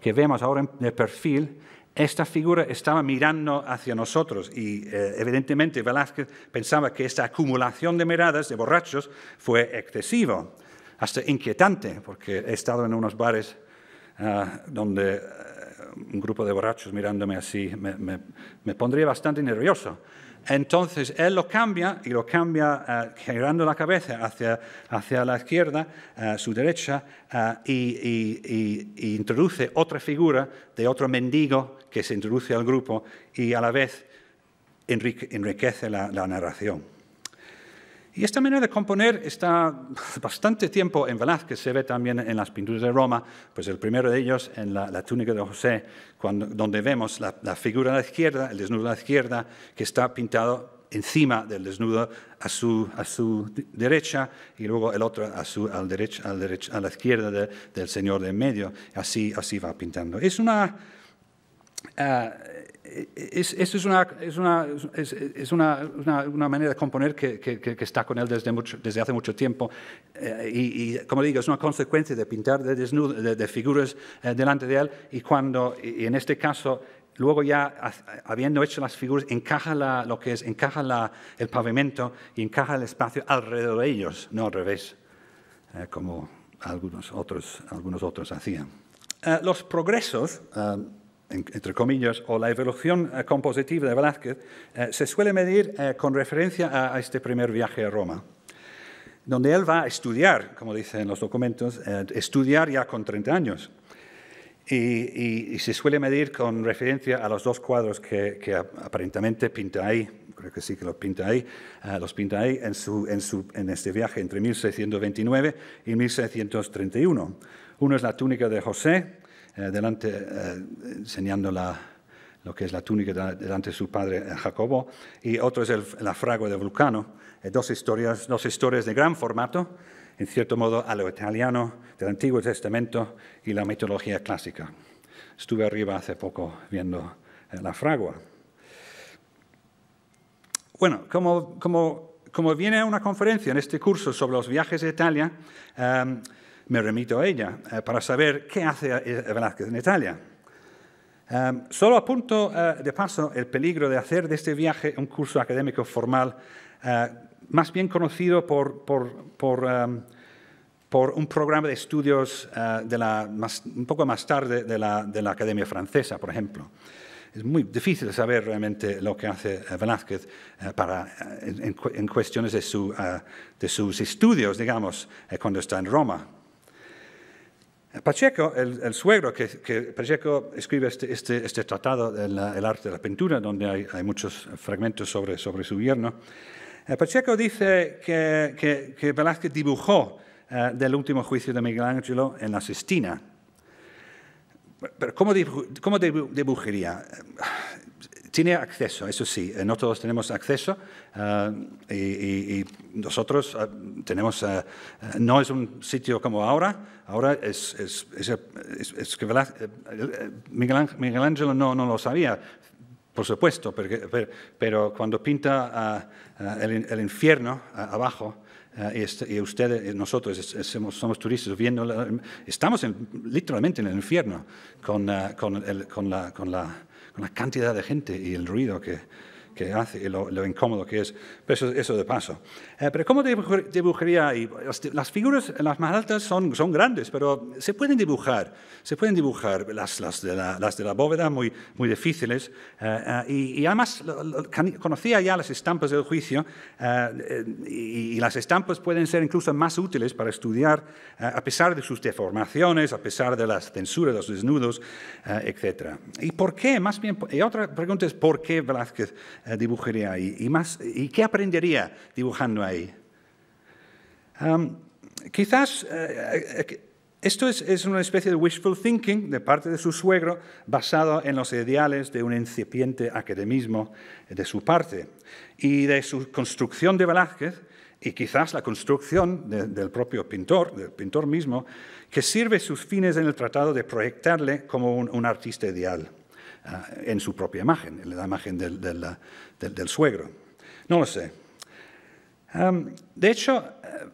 que vemos ahora en el perfil, esta figura estaba mirando hacia nosotros y eh, evidentemente Velázquez pensaba que esta acumulación de miradas de borrachos fue excesivo, hasta inquietante, porque he estado en unos bares ah, donde un grupo de borrachos mirándome así, me, pondría bastante nervioso. Entonces él lo cambia y lo cambia eh, girando la cabeza hacia, la izquierda, eh, su derecha, eh, y, introduce otra figura de otro mendigo que se introduce al grupo y a la vez enriquece la narración. Y esta manera de componer está [laughs] bastante tiempo en Velázquez, se ve también en las pinturas de Roma, pues el primero de ellos en la, túnica de José, cuando, donde vemos la, figura a la izquierda, el desnudo a la izquierda, que está pintado encima del desnudo a su, a su derecha y luego el otro a, su, al derecha, a la izquierda del Señor de en medio. Así, así va pintando. Es una... Eh, es, es, una, es, es una, manera de componer que, está con él desde, desde hace mucho tiempo eh, y, como digo, es una consecuencia de pintar de, desnudo, de, figuras eh, delante de él y cuando, en este caso, luego ya habiendo hecho las figuras, encaja lo que es, encaja la, el pavimento y encaja el espacio alrededor de ellos, no al revés, eh, como algunos otros, algunos otros hacían. los progresos entre comillas, o la evolución eh, compositiva de Velázquez, eh, se suele medir eh, con referencia a, este primer viaje a Roma, donde él va a estudiar, como dicen los documentos, estudiar ya con 30 años. Y, se suele medir con referencia a los dos cuadros que, que aparentemente pinta ahí, creo que sí que los pinta ahí, los pinta ahí en, su, en, su, en este viaje entre 1629 y 1631. Uno es la túnica de José, eh, delante, eh, enseñando lo que es la túnica delante de su padre eh, Jacobo, y otro es la fragua de Vulcano, dos, historias, dos historias de gran formato, en cierto modo a lo italiano del Antiguo Testamento y la mitología clásica. Estuve arriba hace poco viendo la fragua. Bueno, como, como, como viene una conferencia en este curso sobre los viajes de Italia, me remito a ella eh, para saber qué hace eh, Velázquez en Italia. Em, solo apunto eh, de paso el peligro de hacer de este viaje un curso académico formal, más bien conocido em, por, un programa de estudios de la, un poco más tarde de la, Academia Francesa, por ejemplo. Es muy difícil saber realmente lo que hace Velázquez en, cuestiones de sus estudios, digamos, cuando está en Roma. Pacheco, el, suegro, que, Pacheco escribe este, este, este tratado, del arte de la pintura, donde hay, muchos fragmentos sobre, sobre su yerno. Eh, Pacheco dice que, Velázquez dibujó eh, del último juicio de Miguel Ángelo en la Sistina. Pero ¿cómo, cómo dibujaría? Tiene acceso, eso sí, eh, no todos tenemos acceso eh, y, nosotros eh, tenemos, no es un sitio como ahora, ahora es, que Miguel, Ángel no, no lo sabía, por supuesto, pero, cuando pinta ah, ah, el, infierno ah, abajo, y, este, y, ustedes, nosotros somos, turistas, viendo estamos literalmente en el infierno con, con la, la cantidad de gente y el ruido que que hace, y lo, incómodo que es. Pero eso, de paso. Eh, pero ¿cómo dibujaría y Las, figuras, las más altas son, son grandes, pero se pueden dibujar. Se pueden dibujar las, las, de, la, bóveda, muy, muy difíciles. Eh, eh, y, además conocía ya las estampas del juicio y, las estampas pueden ser incluso más útiles para estudiar a pesar de sus deformaciones, a pesar de las censuras, los desnudos, etc. ¿Y por qué? Más bien, y otra pregunta es por qué Velázquez eh, dibujaría ahí? ¿Y, más, y qué aprendería dibujando ahí? quizás eh, eh, esto es, una especie de wishful thinking de parte de su suegro basado en los ideales de un incipiente academismo de su parte y de su construcción de Velázquez y quizás la construcción del propio pintor, del pintor mismo, que sirve sus fines en el tratado de proyectarle como un artista ideal. Ah, en su propia imagen, en la imagen del, suegro. No lo sé. de hecho, eh,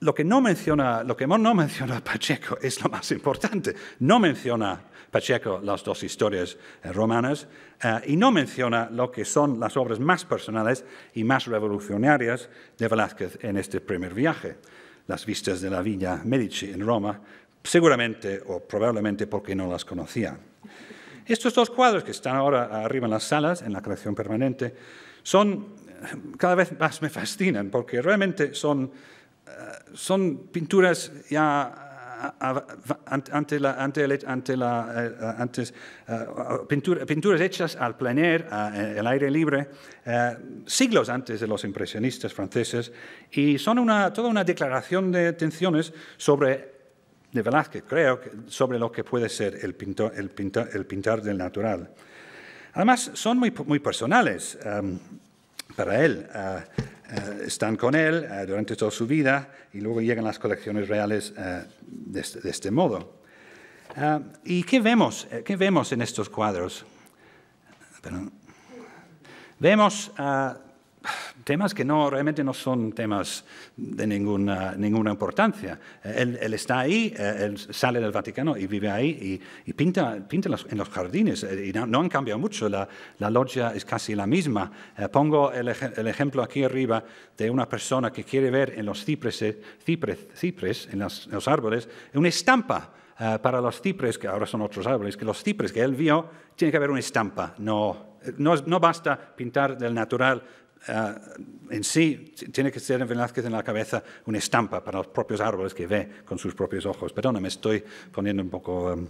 lo que, no menciona, lo que no menciona [laughs] Pacheco es lo más importante. No menciona Pacheco las dos historias eh, romanas eh, y no menciona lo que son las obras más personales y más revolucionarias de Velázquez en este primer viaje, las vistas de la Villa Medici en Roma, seguramente o probablemente porque no las conocía. Estos dos cuadros que están ahora arriba en las salas, en la colección permanente, son cada vez más me fascinan porque realmente son, eh, son pinturas ya ante la, eh, antes, eh, pinturas hechas al plein air, aire libre, siglos antes de los impresionistas franceses, y son una, toda una declaración de tensiones sobre de Velázquez, creo, sobre lo que puede ser el, pintor, el, pintar del natural. Además, son muy, muy personales em, para él. Eh, eh, están con él eh, durante toda su vida y luego llegan las colecciones reales este, de, este, modo. ¿Y qué vemos? ¿Qué vemos en estos cuadros? Vemos temas que no, realmente no son temas de ninguna, ninguna importancia. Él, está ahí, eh, él sale del Vaticano y vive ahí y, pinta, pinta en los jardines. Eh, y no, han cambiado mucho, la, la, logia es casi la misma. Eh, pongo el, ejemplo aquí arriba de una persona que quiere ver en los cipreses, cipres, cipres en, los, árboles, una estampa. para los cipres, que ahora son otros árboles, que los cipres que él vio, tiene que haber una estampa. No, no, no basta pintar del natural eh, en sí tiene que ser en Velázquez en la cabeza una estampa para los propios árboles que ve con sus propios ojos. Perdón, me estoy poniendo un poco... Em,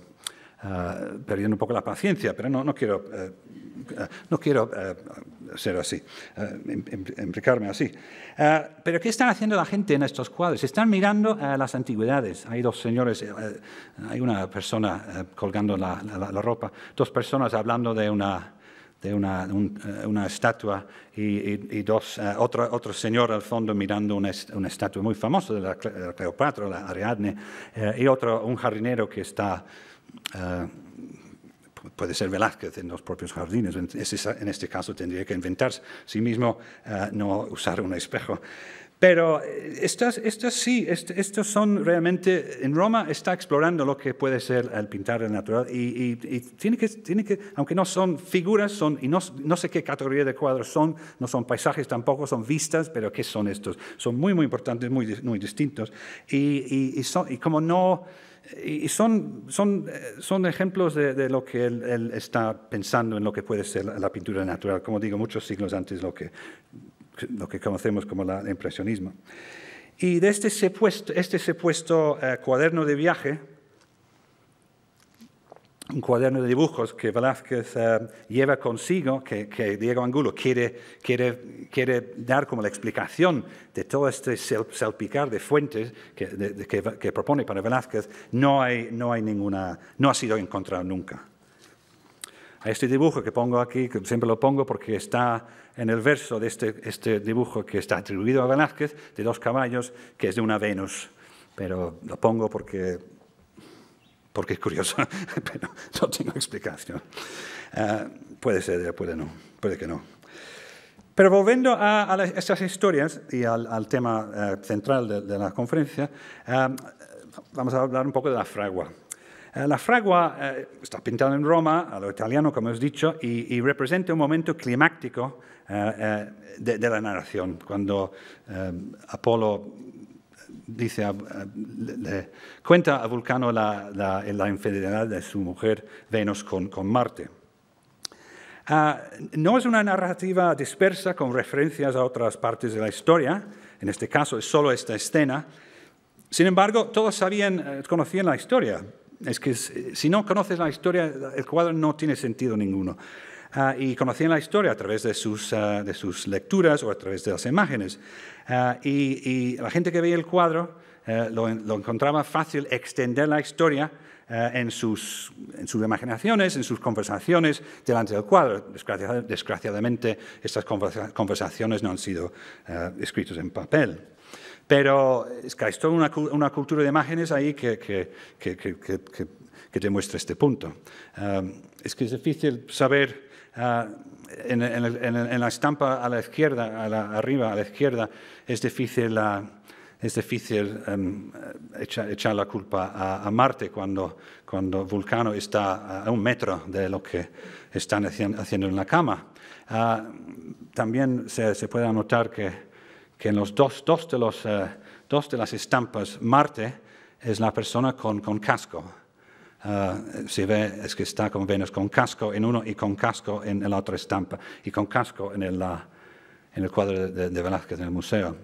eh, perdiendo un poco la paciencia, pero no, no quiero, eh, no quiero ser así, implicarme así. pero ¿qué están haciendo la gente en estos cuadros? Están mirando las antigüedades. Hay dos señores, hay una persona colgando la, ropa, dos personas hablando de una eh, una, estatua y, dos, eh, otro, señor al fondo mirando una, estatua muy famosa de la, Cleopatra, la Ariadne, eh, y otro, un jardinero que está... puede ser Velázquez en los propios jardines. En este caso tendría que inventarse sí mismo, no usar un espejo. Pero eh, estas, estas sí, estos son realmente, en Roma está explorando lo que puede ser el pintar el natural y, tiene, que, tiene, que, aunque no son figuras, son, y no, no, sé qué categoría de cuadros son, no son paisajes tampoco, son vistas, pero ¿qué son estos? Son muy, muy importantes, muy, muy distintos. Y, y son, como no, y son, son, eh, son ejemplos de, lo que él, está pensando en lo que puede ser la, la pintura natural, como digo, muchos siglos antes lo que lo que conocemos como el impresionismo. Y de este supuesto, este puesto eh, cuaderno de viaje, un cuaderno de dibujos que Velázquez eh, lleva consigo, que, que, Diego Angulo quiere, quiere, quiere dar como la explicación de todo este salpicar de fuentes que, que, que propone para Velázquez, no, hay, no, hay ninguna, no ha sido encontrado nunca. A este dibujo que pongo aquí, que siempre lo pongo porque está en el verso de este, este dibujo que está atribuido a Velázquez, de dos caballos, que es de una Venus. Pero lo pongo porque porque es curioso, [laughs] pero no tengo explicación. Ah, puede ser, puede no, puede que no. Pero volviendo a, estas historias y al, tema eh, central de, la conferencia, ah, vamos a hablar un poco de la fragua. Eh, la fragua eh, está pintada en Roma, a lo italiano, como os he dicho, y, representa un momento climático eh, de, la narración, cuando Apolo dice cuenta a Vulcano la, la, infidelidad de su mujer Venus con, Marte. Ah, no es una narrativa dispersa con referencias a otras partes de la historia, en este caso es solo esta escena. Sin embargo, todos sabían, conocían la historia. Es que si no conoces la historia, el cuadro no tiene sentido ninguno. Ah, y conocían la historia a través ah, de sus, lecturas o a través de las imágenes. Ah, y, la gente que veía el cuadro eh, lo, encontraba fácil extender la historia eh, en sus, en, sus, imaginaciones, en sus conversaciones delante del cuadro. Desgraciadamente, estas conversaciones no han sido eh, escritas en papel. Pero es que hay toda una, cultura de imágenes ahí que, que, que, este punto. es que es difícil saber ah, en, la estampa a la izquierda, a arriba, a la izquierda, es difícil, ah, es difícil em, echar, la culpa a, Marte cuando, cuando Vulcano está a un metro de lo que están haciendo en la cama. Ah, también se, se puede anotar que que en los dos, de, eh, dos de las estampas, Marte es la persona con, con casco. Eh, se ve es que está con Venus con casco en uno y con casco en la otra estampa y con casco en el, cuadro de, Velázquez en el museo.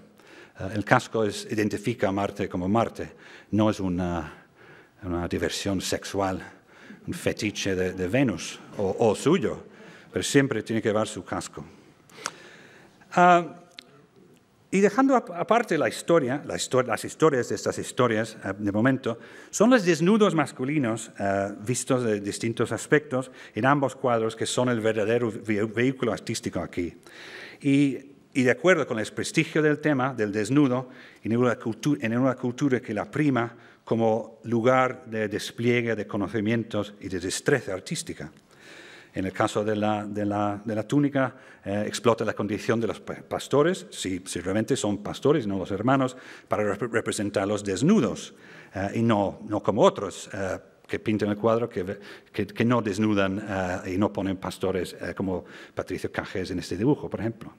Eh, el casco identifica a Marte como Marte, no es una, una diversión sexual, un fetiche de, Venus o, suyo, pero siempre tiene que llevar su casco. Ah, y dejando aparte la historia, las historias de estas historias eh, de momento, son los desnudos masculinos eh, vistos de distintos aspectos en ambos cuadros que son el verdadero vehículo artístico aquí. Y, de acuerdo con el prestigio del tema, del desnudo, en en una cultura que la prima como lugar de despliegue de conocimientos y de destreza artística. En el caso de la, de la, túnica, eh, explota la condición de los pastores, si, si, realmente son pastores, no los hermanos, para representarlos desnudos eh, y no, como otros. Eh, que pintan el cuadro, que, que, no desnudan y no ponen pastores como Patricio Cajés en este dibujo, por ejemplo.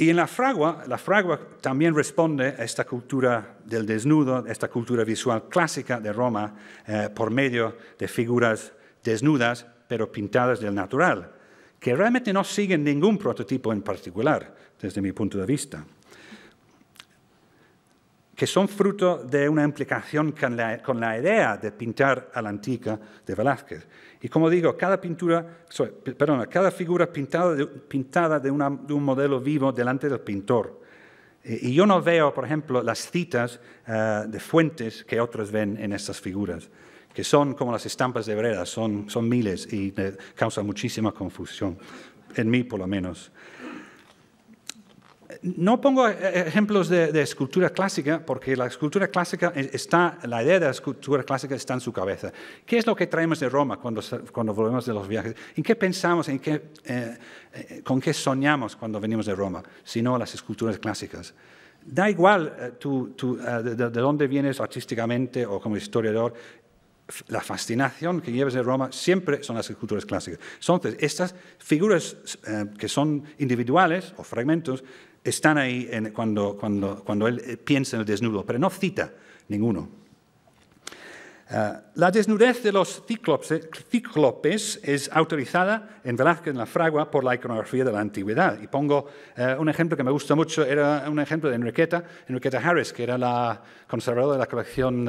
Y en la fragua, la fragua también responde a esta cultura del desnudo, esta cultura visual clásica de Roma, eh, por medio de figuras desnudas, pero pintadas del natural, que realmente no siguen ningún prototipo en particular, desde mi punto de vista que son fruto de una implicación con la, idea de pintar a la antigua de Velázquez. Y como digo, cada, pintura, cada figura pintada, de, pintada de, un modelo vivo delante del pintor. Eh, y yo no veo, por ejemplo, las citas eh, de fuentes que otros ven en estas figuras, que son como las estampas de veredas, son, miles y causan muchísima confusión, en mí por lo menos. No pongo eh, eh, ejemplos de, escultura clásica porque la escultura clásica está, la idea de la escultura clásica está en su cabeza. ¿Qué es lo que traemos de Roma cuando, cuando volvemos de los viajes? ¿En qué pensamos, eh, con qué soñamos cuando venimos de Roma, sino las esculturas clásicas? Da igual de, dónde vienes artísticamente o como historiador, la fascinación que lleves de Roma siempre son las esculturas clásicas. Entonces, estas figuras que son individuales o fragmentos están ahí cuando, él eh, piensa en el desnudo, pero no cita ninguno. Ah, la desnudez de los cíclopes, es autorizada en Velázquez en la Fragua por la iconografía de la antigüedad. Y pongo eh, un ejemplo que me gusta mucho, era un ejemplo de Enriqueta, Enriqueta Harris, que era la conservadora de la colección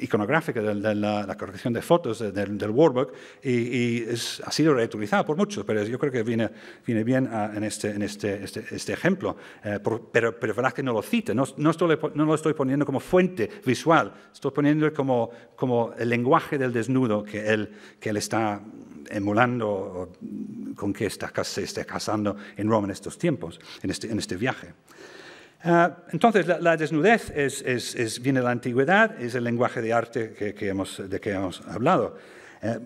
iconográfica de, la, corrección de fotos del Warburg y, ha sido reutilizada por muchos, pero yo creo que viene, viene bien ah, en, este, este, este, este ejemplo. Eh, pero, pero verdad que no lo cita, no, no, estoy, lo estoy poniendo como fuente visual, estoy poniendo como, como el lenguaje del desnudo que él, que él está emulando o con que se está casando en Roma en estos tiempos, en este, en este viaje. Ah, entonces, la, desnudez es, viene de la antigüedad, es el lenguaje de arte de que hemos hablado. Eh,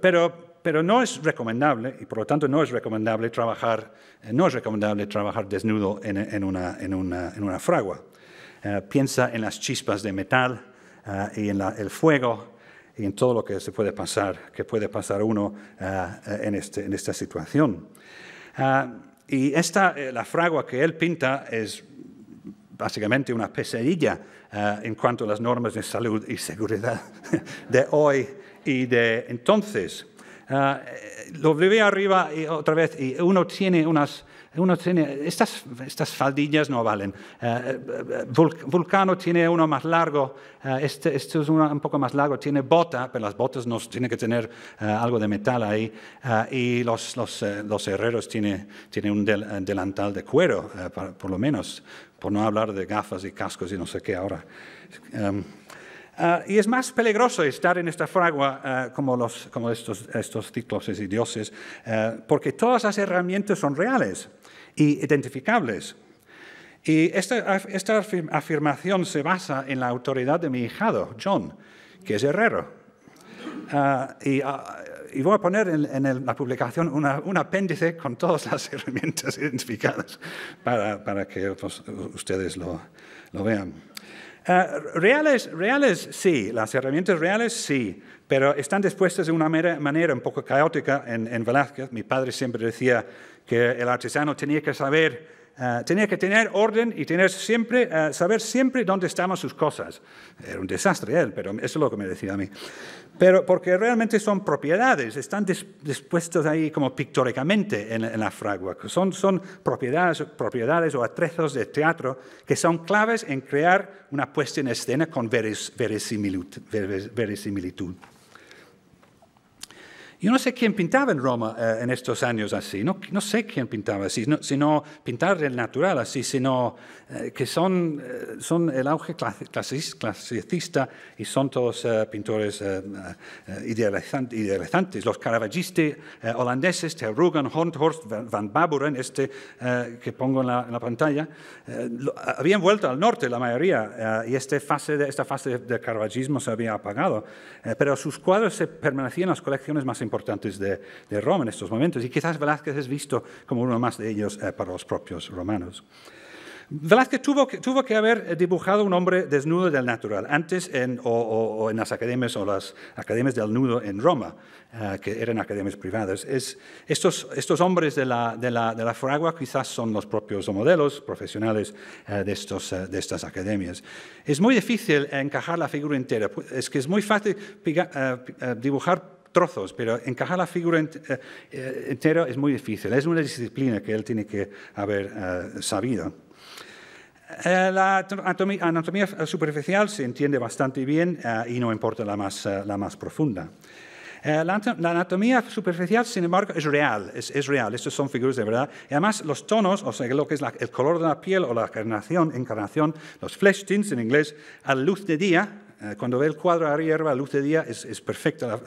pero, no es recomendable, y por lo tanto no es recomendable trabajar, eh, no es recomendable trabajar desnudo en, una, fragua. Eh, piensa en las chispas de metal y en el fuego y en todo lo que se puede pasar, que puede pasar uno este, en, esta situación. Ah, y esta, eh, la fragua que él pinta es básicamente una pesadilla eh, en cuanto a las normas de salud y seguridad [laughs] de hoy y de entonces. Eh, lo vi arriba y otra vez y uno tiene unas uno tiene, estas, faldillas no valen. Eh, eh, eh, vulcano tiene uno más largo, este, este, es uno un poco más largo, tiene bota, pero las botas no tienen que tener algo de metal ahí. y los, los, herreros tienen tiene un delantal de cuero, por lo menos, por no hablar de gafas y cascos y no sé qué ahora. Em, y es más peligroso estar en esta fragua como, los, como estos, estos y dioses, porque todas las herramientas son reales identificables. Y esta, afirmación se basa en la autoridad de mi hijado, John, que es herrero. Ah, ah, y, voy a poner en, la publicación un apéndice con todas las [laughs] herramientas identificadas para, que ustedes lo, vean. Ah, reales, reales sí, las herramientas reales sí, pero están dispuestas de una manera un poco caótica en, Velázquez. Mi padre siempre decía que el artesano tenía que saber eh, tenía que tener orden y tener siempre, eh, saber siempre dónde estaban sus cosas. Era un desastre él, pero eso es lo que me decía a mí. Pero porque realmente son propiedades, están dispuestas ahí como pictóricamente en, la fragua. Son, propiedades, propiedades o atrezos de teatro que son claves en crear una puesta en escena con verisimilitud. Yo no sé quién pintaba en Roma eh, en estos años así, no, no sé quién pintaba así, sino pintar el natural así, sino eh, que son, eh, son el auge clasicista y son todos pintores idealizantes. Los Caravaggisti holandeses, Terrugan, Hondhorst, Van Baburen, este que pongo en la, pantalla, habían vuelto al norte la mayoría y este fase de, esta fase de, caravaggismo se había apagado, pero sus cuadros se permanecían en las colecciones más importantes importantes de, de, Roma en estos momentos, y quizás Velázquez es visto como uno más de ellos eh, para los propios romanos. Velázquez tuvo que, tuvo que haber eh, dibujado un hombre desnudo del natural, antes en, o, en las academias o las academias del nudo en Roma, eh, que eran academias privadas. Es, estos, estos hombres de la, de, la, de la fragua quizás son los propios modelos profesionales de, estos, de estas academias. Es muy difícil encajar la figura entera, es que es muy fácil dibujar trozos, pero encajar la figura eh, eh, entera es muy difícil. Es una disciplina que él tiene que haber eh, sabido. La anatomía, superficial se entiende bastante bien y no importa la más, la más profunda. La anatomía superficial, sin embargo, es real, es, real, estos son figuras de verdad. además los tonos, o sea, lo que es el color de la piel o la encarnación, encarnación los flesh tints en inglés, a luz de día, eh, cuando ve el cuadro de hierba, luz de día es, perfecta,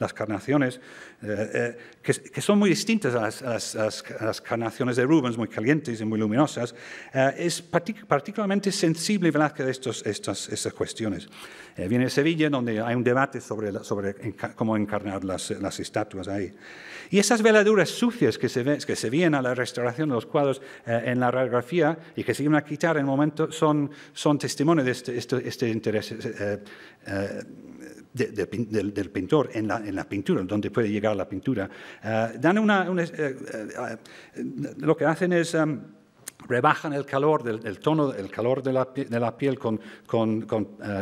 las carnaciones, eh, eh, que, son muy distintas a las, carnaciones de Rubens, muy calientes y muy luminosas, es particularmente sensible y de estos, estas, cuestiones. viene de Sevilla, donde hay un debate sobre, sobre cómo encarnar las, las estatuas ahí. Y esas veladuras sucias que se, ven que se vienen a la restauración de los cuadros en la radiografía y que se iban a quitar en el momento son, son testimonio de este, este, este interés eh, eh, del, pintor en la, en la, pintura, donde puede llegar la pintura. Eh, dan una, lo que hacen es em, rebajan el calor, del, tono, el calor de la, piel eh,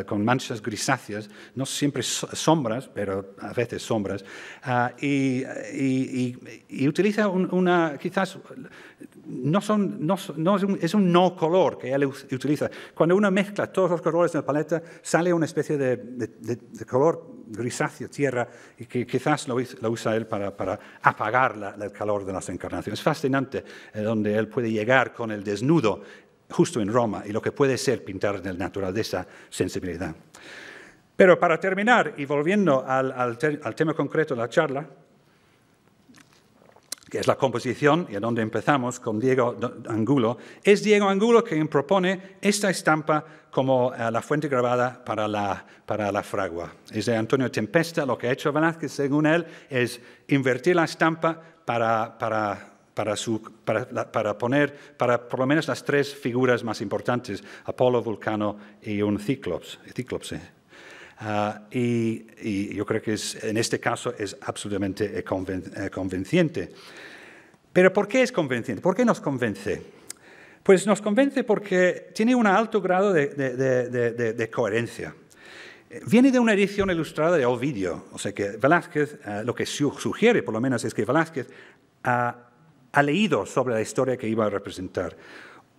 con, manchas grisáceas, no siempre sombras, pero a veces sombras, ah, y, utiliza una, quizás, no, es, un, no color que él utiliza. Cuando uno mezcla todos los colores en la paleta, sale una especie de, de color grisácea tierra y que quizás lo usa él para, apagar el calor de las encarnaciones. Es fascinante eh, donde él puede llegar con el desnudo justo en Roma y lo que puede ser pintar en el natural de esa sensibilidad. Pero para terminar, y volviendo al tema concreto de la charla, que es la composición y a donde empezamos con Diego Angulo, es Diego Angulo quien propone esta estampa como eh, la fuente grabada para la, fragua. Es de Antonio Tempesta. Lo que ha hecho Velázquez, según él, es invertir la estampa para, poner para por lo menos las tres figuras más importantes, Apolo, Vulcano y un cíclops, cíclopse. Ah, y, yo creo que es, en este caso es absolutamente eh, eh, convenciente. Pero ¿por qué es convenciente? ¿Por qué nos convence? Pues nos convence porque tiene un alto grado de, coherencia. Viene de una edición ilustrada de Ovidio, o sea que Velázquez, ah, lo que sugiere por lo menos es que Velázquez ha leído sobre la historia que iba a representar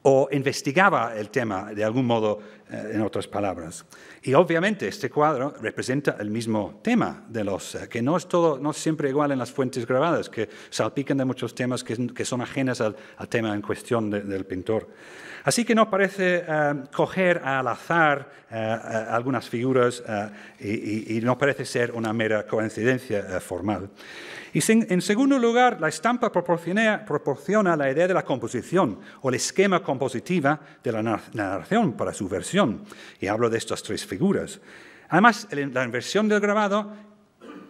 o investigaba el tema de algún modo eh, en otras palabras. Y obviamente este cuadro representa el mismo tema de los, eh, que no es todo, no siempre igual en las fuentes grabadas, que salpican de muchos temas que, son ajenas al, tema en cuestión del pintor. Así que no parece eh, coger al azar algunas figuras y, y, no parece ser una mera coincidencia formal. Y en segundo lugar, la estampa proporciona, proporciona la idea de la composición o el esquema compositiva de la narración para su versión y hablo de estas tres figuras. Además, la inversión del grabado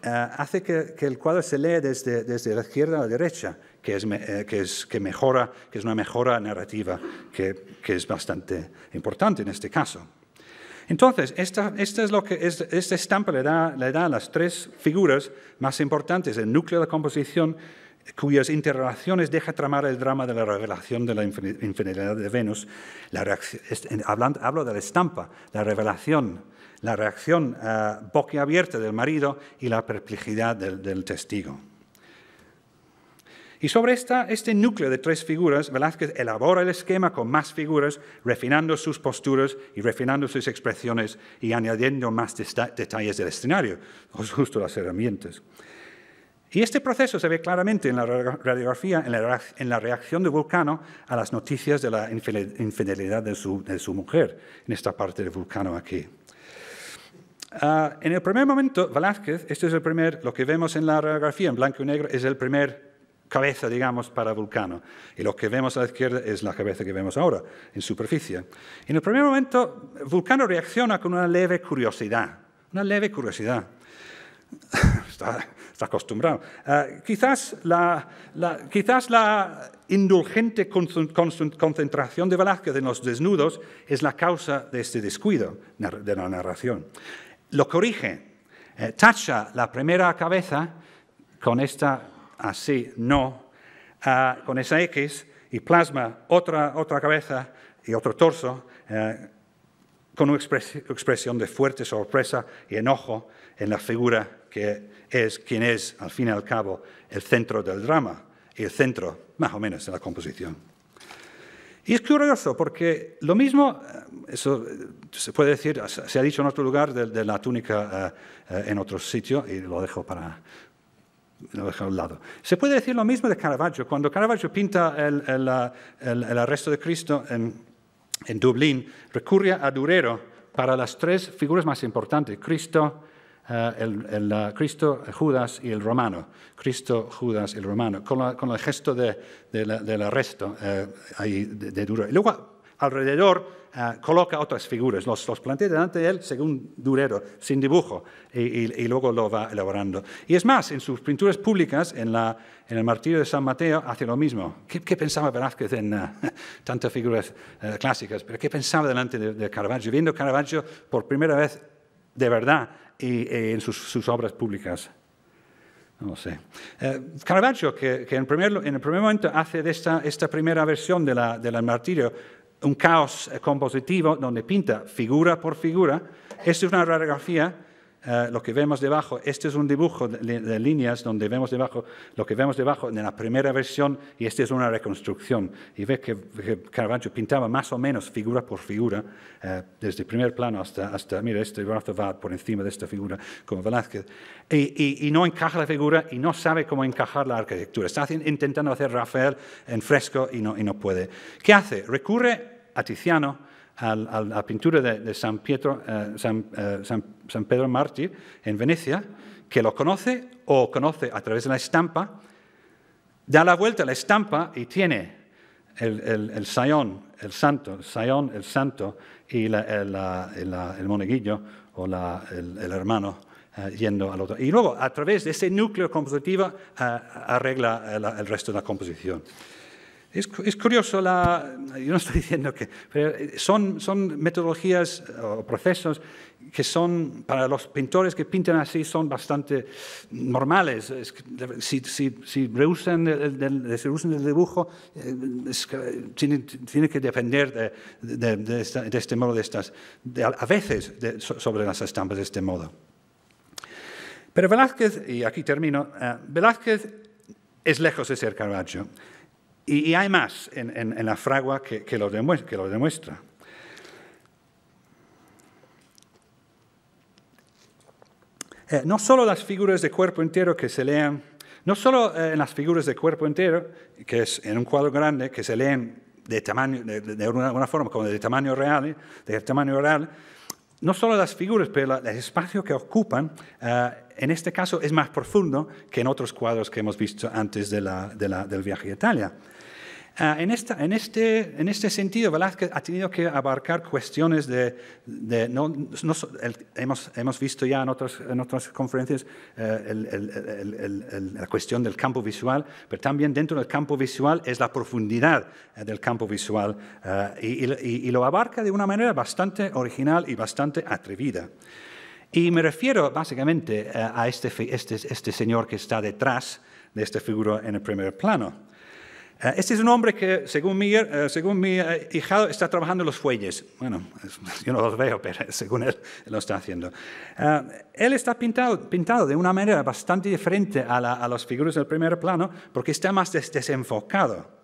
eh, hace que, el cuadro se lee desde, la izquierda a la derecha, eh, que es, que mejora, que es una mejora narrativa que, es bastante importante en este caso. Entonces, esta, es lo que, esta, estampa le da, le da a las tres figuras más importantes, el núcleo de la composición, cuyas interrelaciones deja tramar el drama de la revelación de la infidelidad de Venus. hablo de la estampa, la revelación, la reacción eh, boquiabierta del marido y la perplejidad del, testigo. Y sobre esta, este núcleo de tres figuras, Velázquez elabora el esquema con más figuras, refinando sus posturas y refinando sus expresiones y añadiendo más detalles del escenario, justo las herramientas. Y este proceso se ve claramente en la radiografía, en la reacción de Vulcano a las noticias de la infidelidad de su, mujer, en esta parte de Vulcano aquí. Ah, en el primer momento, Velázquez, este es el primer, lo que vemos en la radiografía en blanco y negro es el primer cabeza, digamos, para Vulcano. Y lo que vemos a la izquierda es la cabeza que vemos ahora, en superficie. En el primer momento, Vulcano reacciona con una leve curiosidad, una leve curiosidad. [laughs] Está está acostumbrado. Ah, quizás, la, quizás la indulgente concentración de Velázquez en los desnudos es la causa de este descuido de la narración. Lo corrige, eh, tacha la primera cabeza con esta así, no, ah, con esa X y plasma otra, otra cabeza y otro torso. Eh, con una expresión de fuerte sorpresa y enojo en la figura que es quien es, al fin y al cabo, el centro del drama y el centro, más o menos, de la composición. Y es curioso porque lo mismo, eh, eso eh, se puede decir, se ha dicho en otro lugar de, la túnica eh, en otro sitio, y lo dejo para, lo dejo al lado. Se puede decir lo mismo de Caravaggio. Cuando Caravaggio pinta el, arresto de Cristo en, en, Dublín, recurre a Durero para las tres figuras más importantes, Cristo, eh, el, eh, Cristo, eh, Judas y el romano. Cristo, Judas y el romano, con, con el gesto del de, arresto ahí de, Duro. Y luego alrededor coloca otras figuras, los, los, plantea delante de él según Durero, sin dibujo, y, y, luego lo va elaborando. Y es más, en sus pinturas públicas, en, la, en el Martirio de San Mateo, hace lo mismo. ¿Qué, pensaba Velázquez en [laughs] tantas figuras clásicas? ¿Pero qué pensaba delante de Caravaggio? Viendo Caravaggio por primera vez de verdad y, eh, en sus, obras públicas. No sé. Eh, Caravaggio, que, en, el primer momento hace de esta, primera versión del martirio un caos eh, compositivo donde pinta figura por figura, es una radiografía eh, lo que vemos debajo, este es un dibujo de, líneas donde vemos debajo lo que vemos debajo en la primera versión y esta es una reconstrucción. Y ve que, Caravaggio pintaba más o menos figura por figura, eh, desde el primer plano hasta, hasta, mira, este brazo va por encima de esta figura como Velázquez. Y, y no encaja la figura y no sabe cómo encajar la arquitectura. Está intentando hacer Rafael en fresco y no, y no puede. ¿Qué hace? Recurre a Tiziano a la pintura de, San, eh, eh, San, San, Pedro Mártir en Venecia, que lo conoce o conoce a través de la estampa, da la vuelta a la estampa y tiene el, el, el sayón, el santo, el sayón, el santo y la, eh, el moneguillo o el, el, hermano yendo al otro. Y luego, a través de ese núcleo compositivo, arregla el resto de la composición. Es, curioso, la, yo no estoy [laughs] diciendo que, pero eh, son, metodologías eh, o procesos que son, para los pintores que pintan así, son bastante normales. si, si, si rehusan el, dibujo, eh, es que, tiene, que depender de, de este modo, de estas, a veces sobre las estampas de este modo. Pero Velázquez, y aquí termino, Velázquez es lejos de ser Caravaggio. Y, hay más en, la fragua que, lo que demuestra. Eh, no solo las figuras de cuerpo entero que se leen, no solo eh, en las figuras de cuerpo entero, que es en un cuadro grande, que se leen de, tamaño, de, una, una, forma como de tamaño real, de tamaño real, no solo las figuras, pero el espacio que ocupan, eh, en este caso es más profundo que en otros cuadros que hemos visto antes del viaje a Italia. Ah, este, en, este, sentido, Velázquez ha tenido que abarcar cuestiones de... hemos, visto ya en, otras conferencias eh, la cuestión del campo visual, pero también dentro del campo visual es la profundidad eh, del campo visual eh, y, lo abarca de una manera bastante original y bastante atrevida. Y me refiero básicamente a este, este, este, señor que está detrás de esta figura en el primer plano. Eh, este es un hombre que, según mi, eh, según eh, hijado, está trabajando en los fuelles. Bueno, [laughs] yo no los veo, pero [laughs] según él lo está haciendo. Él está pintado, pintado de una manera bastante diferente a, la, a las figuras del primer plano, porque está más desenfocado.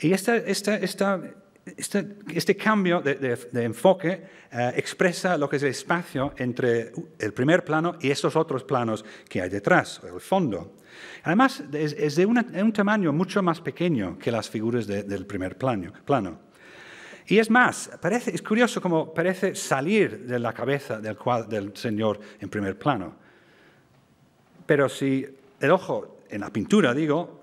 Y esta, esta, esta este, este, cambio de, enfoque eh, expresa lo que es el espacio entre el primer plano y estos otros planos que hay detrás, el fondo. Además, es, de, un tamaño mucho más pequeño que las figuras del primer plano. plano. Y es más, es curioso como parece salir de la cabeza del, del Señor en primer plano. Pero si el ojo en la pintura, digo,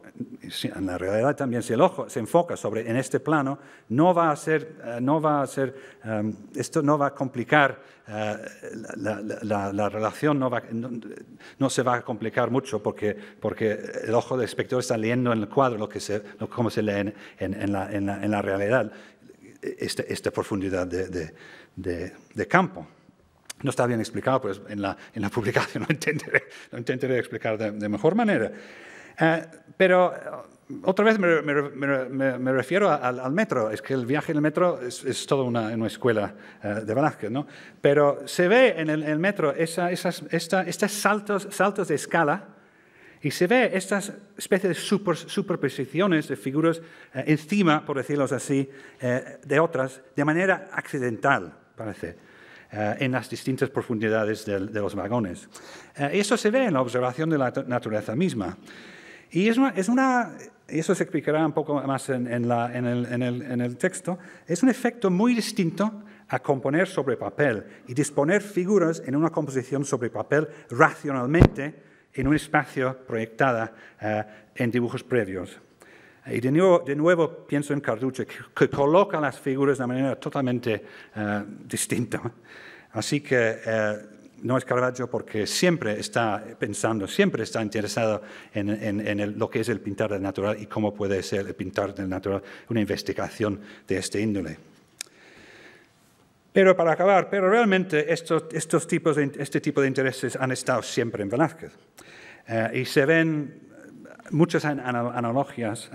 en la realidad también si el ojo se enfoca sobre en este plano, no va a ser, eh, no va a ser, em, esto no va a complicar eh, la, relación, no, va, no, se va a complicar mucho porque, porque el ojo del espectador está leyendo en el cuadro lo que se, cómo se lee en, la, en, la, realidad este, esta profundidad de, de, campo. No está bien explicado, pues en la, en la publicación [laughs] lo intentaré, lo intentaré explicar de mejor manera. Eh, pero eh, otra vez me, refiero al, metro, es que el viaje en el metro es, es toda una, escuela eh, de Velázquez, ¿no? Pero se ve en el, metro estos saltos, de escala y se ve estas especies de superposiciones de figuras encima, por decirlo así, de otras, de manera accidental, parece en las distintas profundidades de, de los vagones. eso se ve en la observación de la naturaleza misma. Y es una, eso se explicará un poco más en, el, texto, es un efecto muy distinto a componer sobre papel y disponer figuras en una composición sobre papel racionalmente en un espacio proyectada eh, en dibujos previos. Y de nuevo, pienso en Carducci, que, coloca las figuras de una manera totalmente eh, distinta. Así que eh, no es Caravaggio porque siempre está pensando, siempre está interesado en, lo que es el pintar del natural y cómo puede ser el pintar del natural una investigación de este índole. Pero para acabar, pero realmente este tipo de intereses han estado siempre en Velázquez. Eh, y se ven muchas analogías,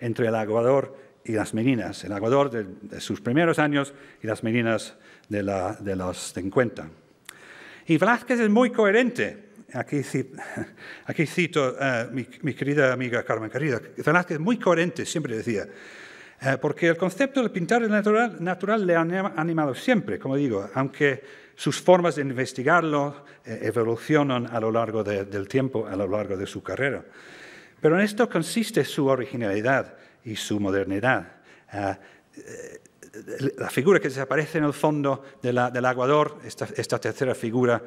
entre el aguador y las meninas, el aguador de, sus primeros años y las meninas de, de los 50. Y Velázquez es muy coherente. Aquí, [laughs] cito a mi, querida amiga Carmen Carrida. Velázquez muy coherente, siempre decía, eh, porque el concepto del pintar natural, natural le ha animado siempre, como digo, aunque sus formas de investigarlo eh, evolucionan a lo largo del tiempo, a lo largo de su carrera. Pero en esto consiste su originalidad y su modernidad. Ah, eh, la figura que desaparece en el fondo del aguador, esta, tercera figura,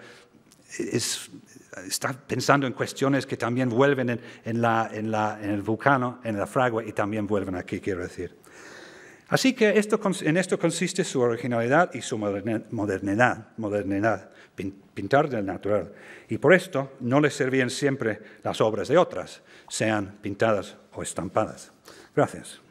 está pensando en cuestiones que también vuelven en, el vulcano, en la fragua, y también vuelven aquí, quiero decir. Así que esto, en esto consiste su originalidad y su modernidad, modernidad, pintar del natural. Y por esto no les servían siempre las obras de otras, sean pintadas o estampadas. Gracias.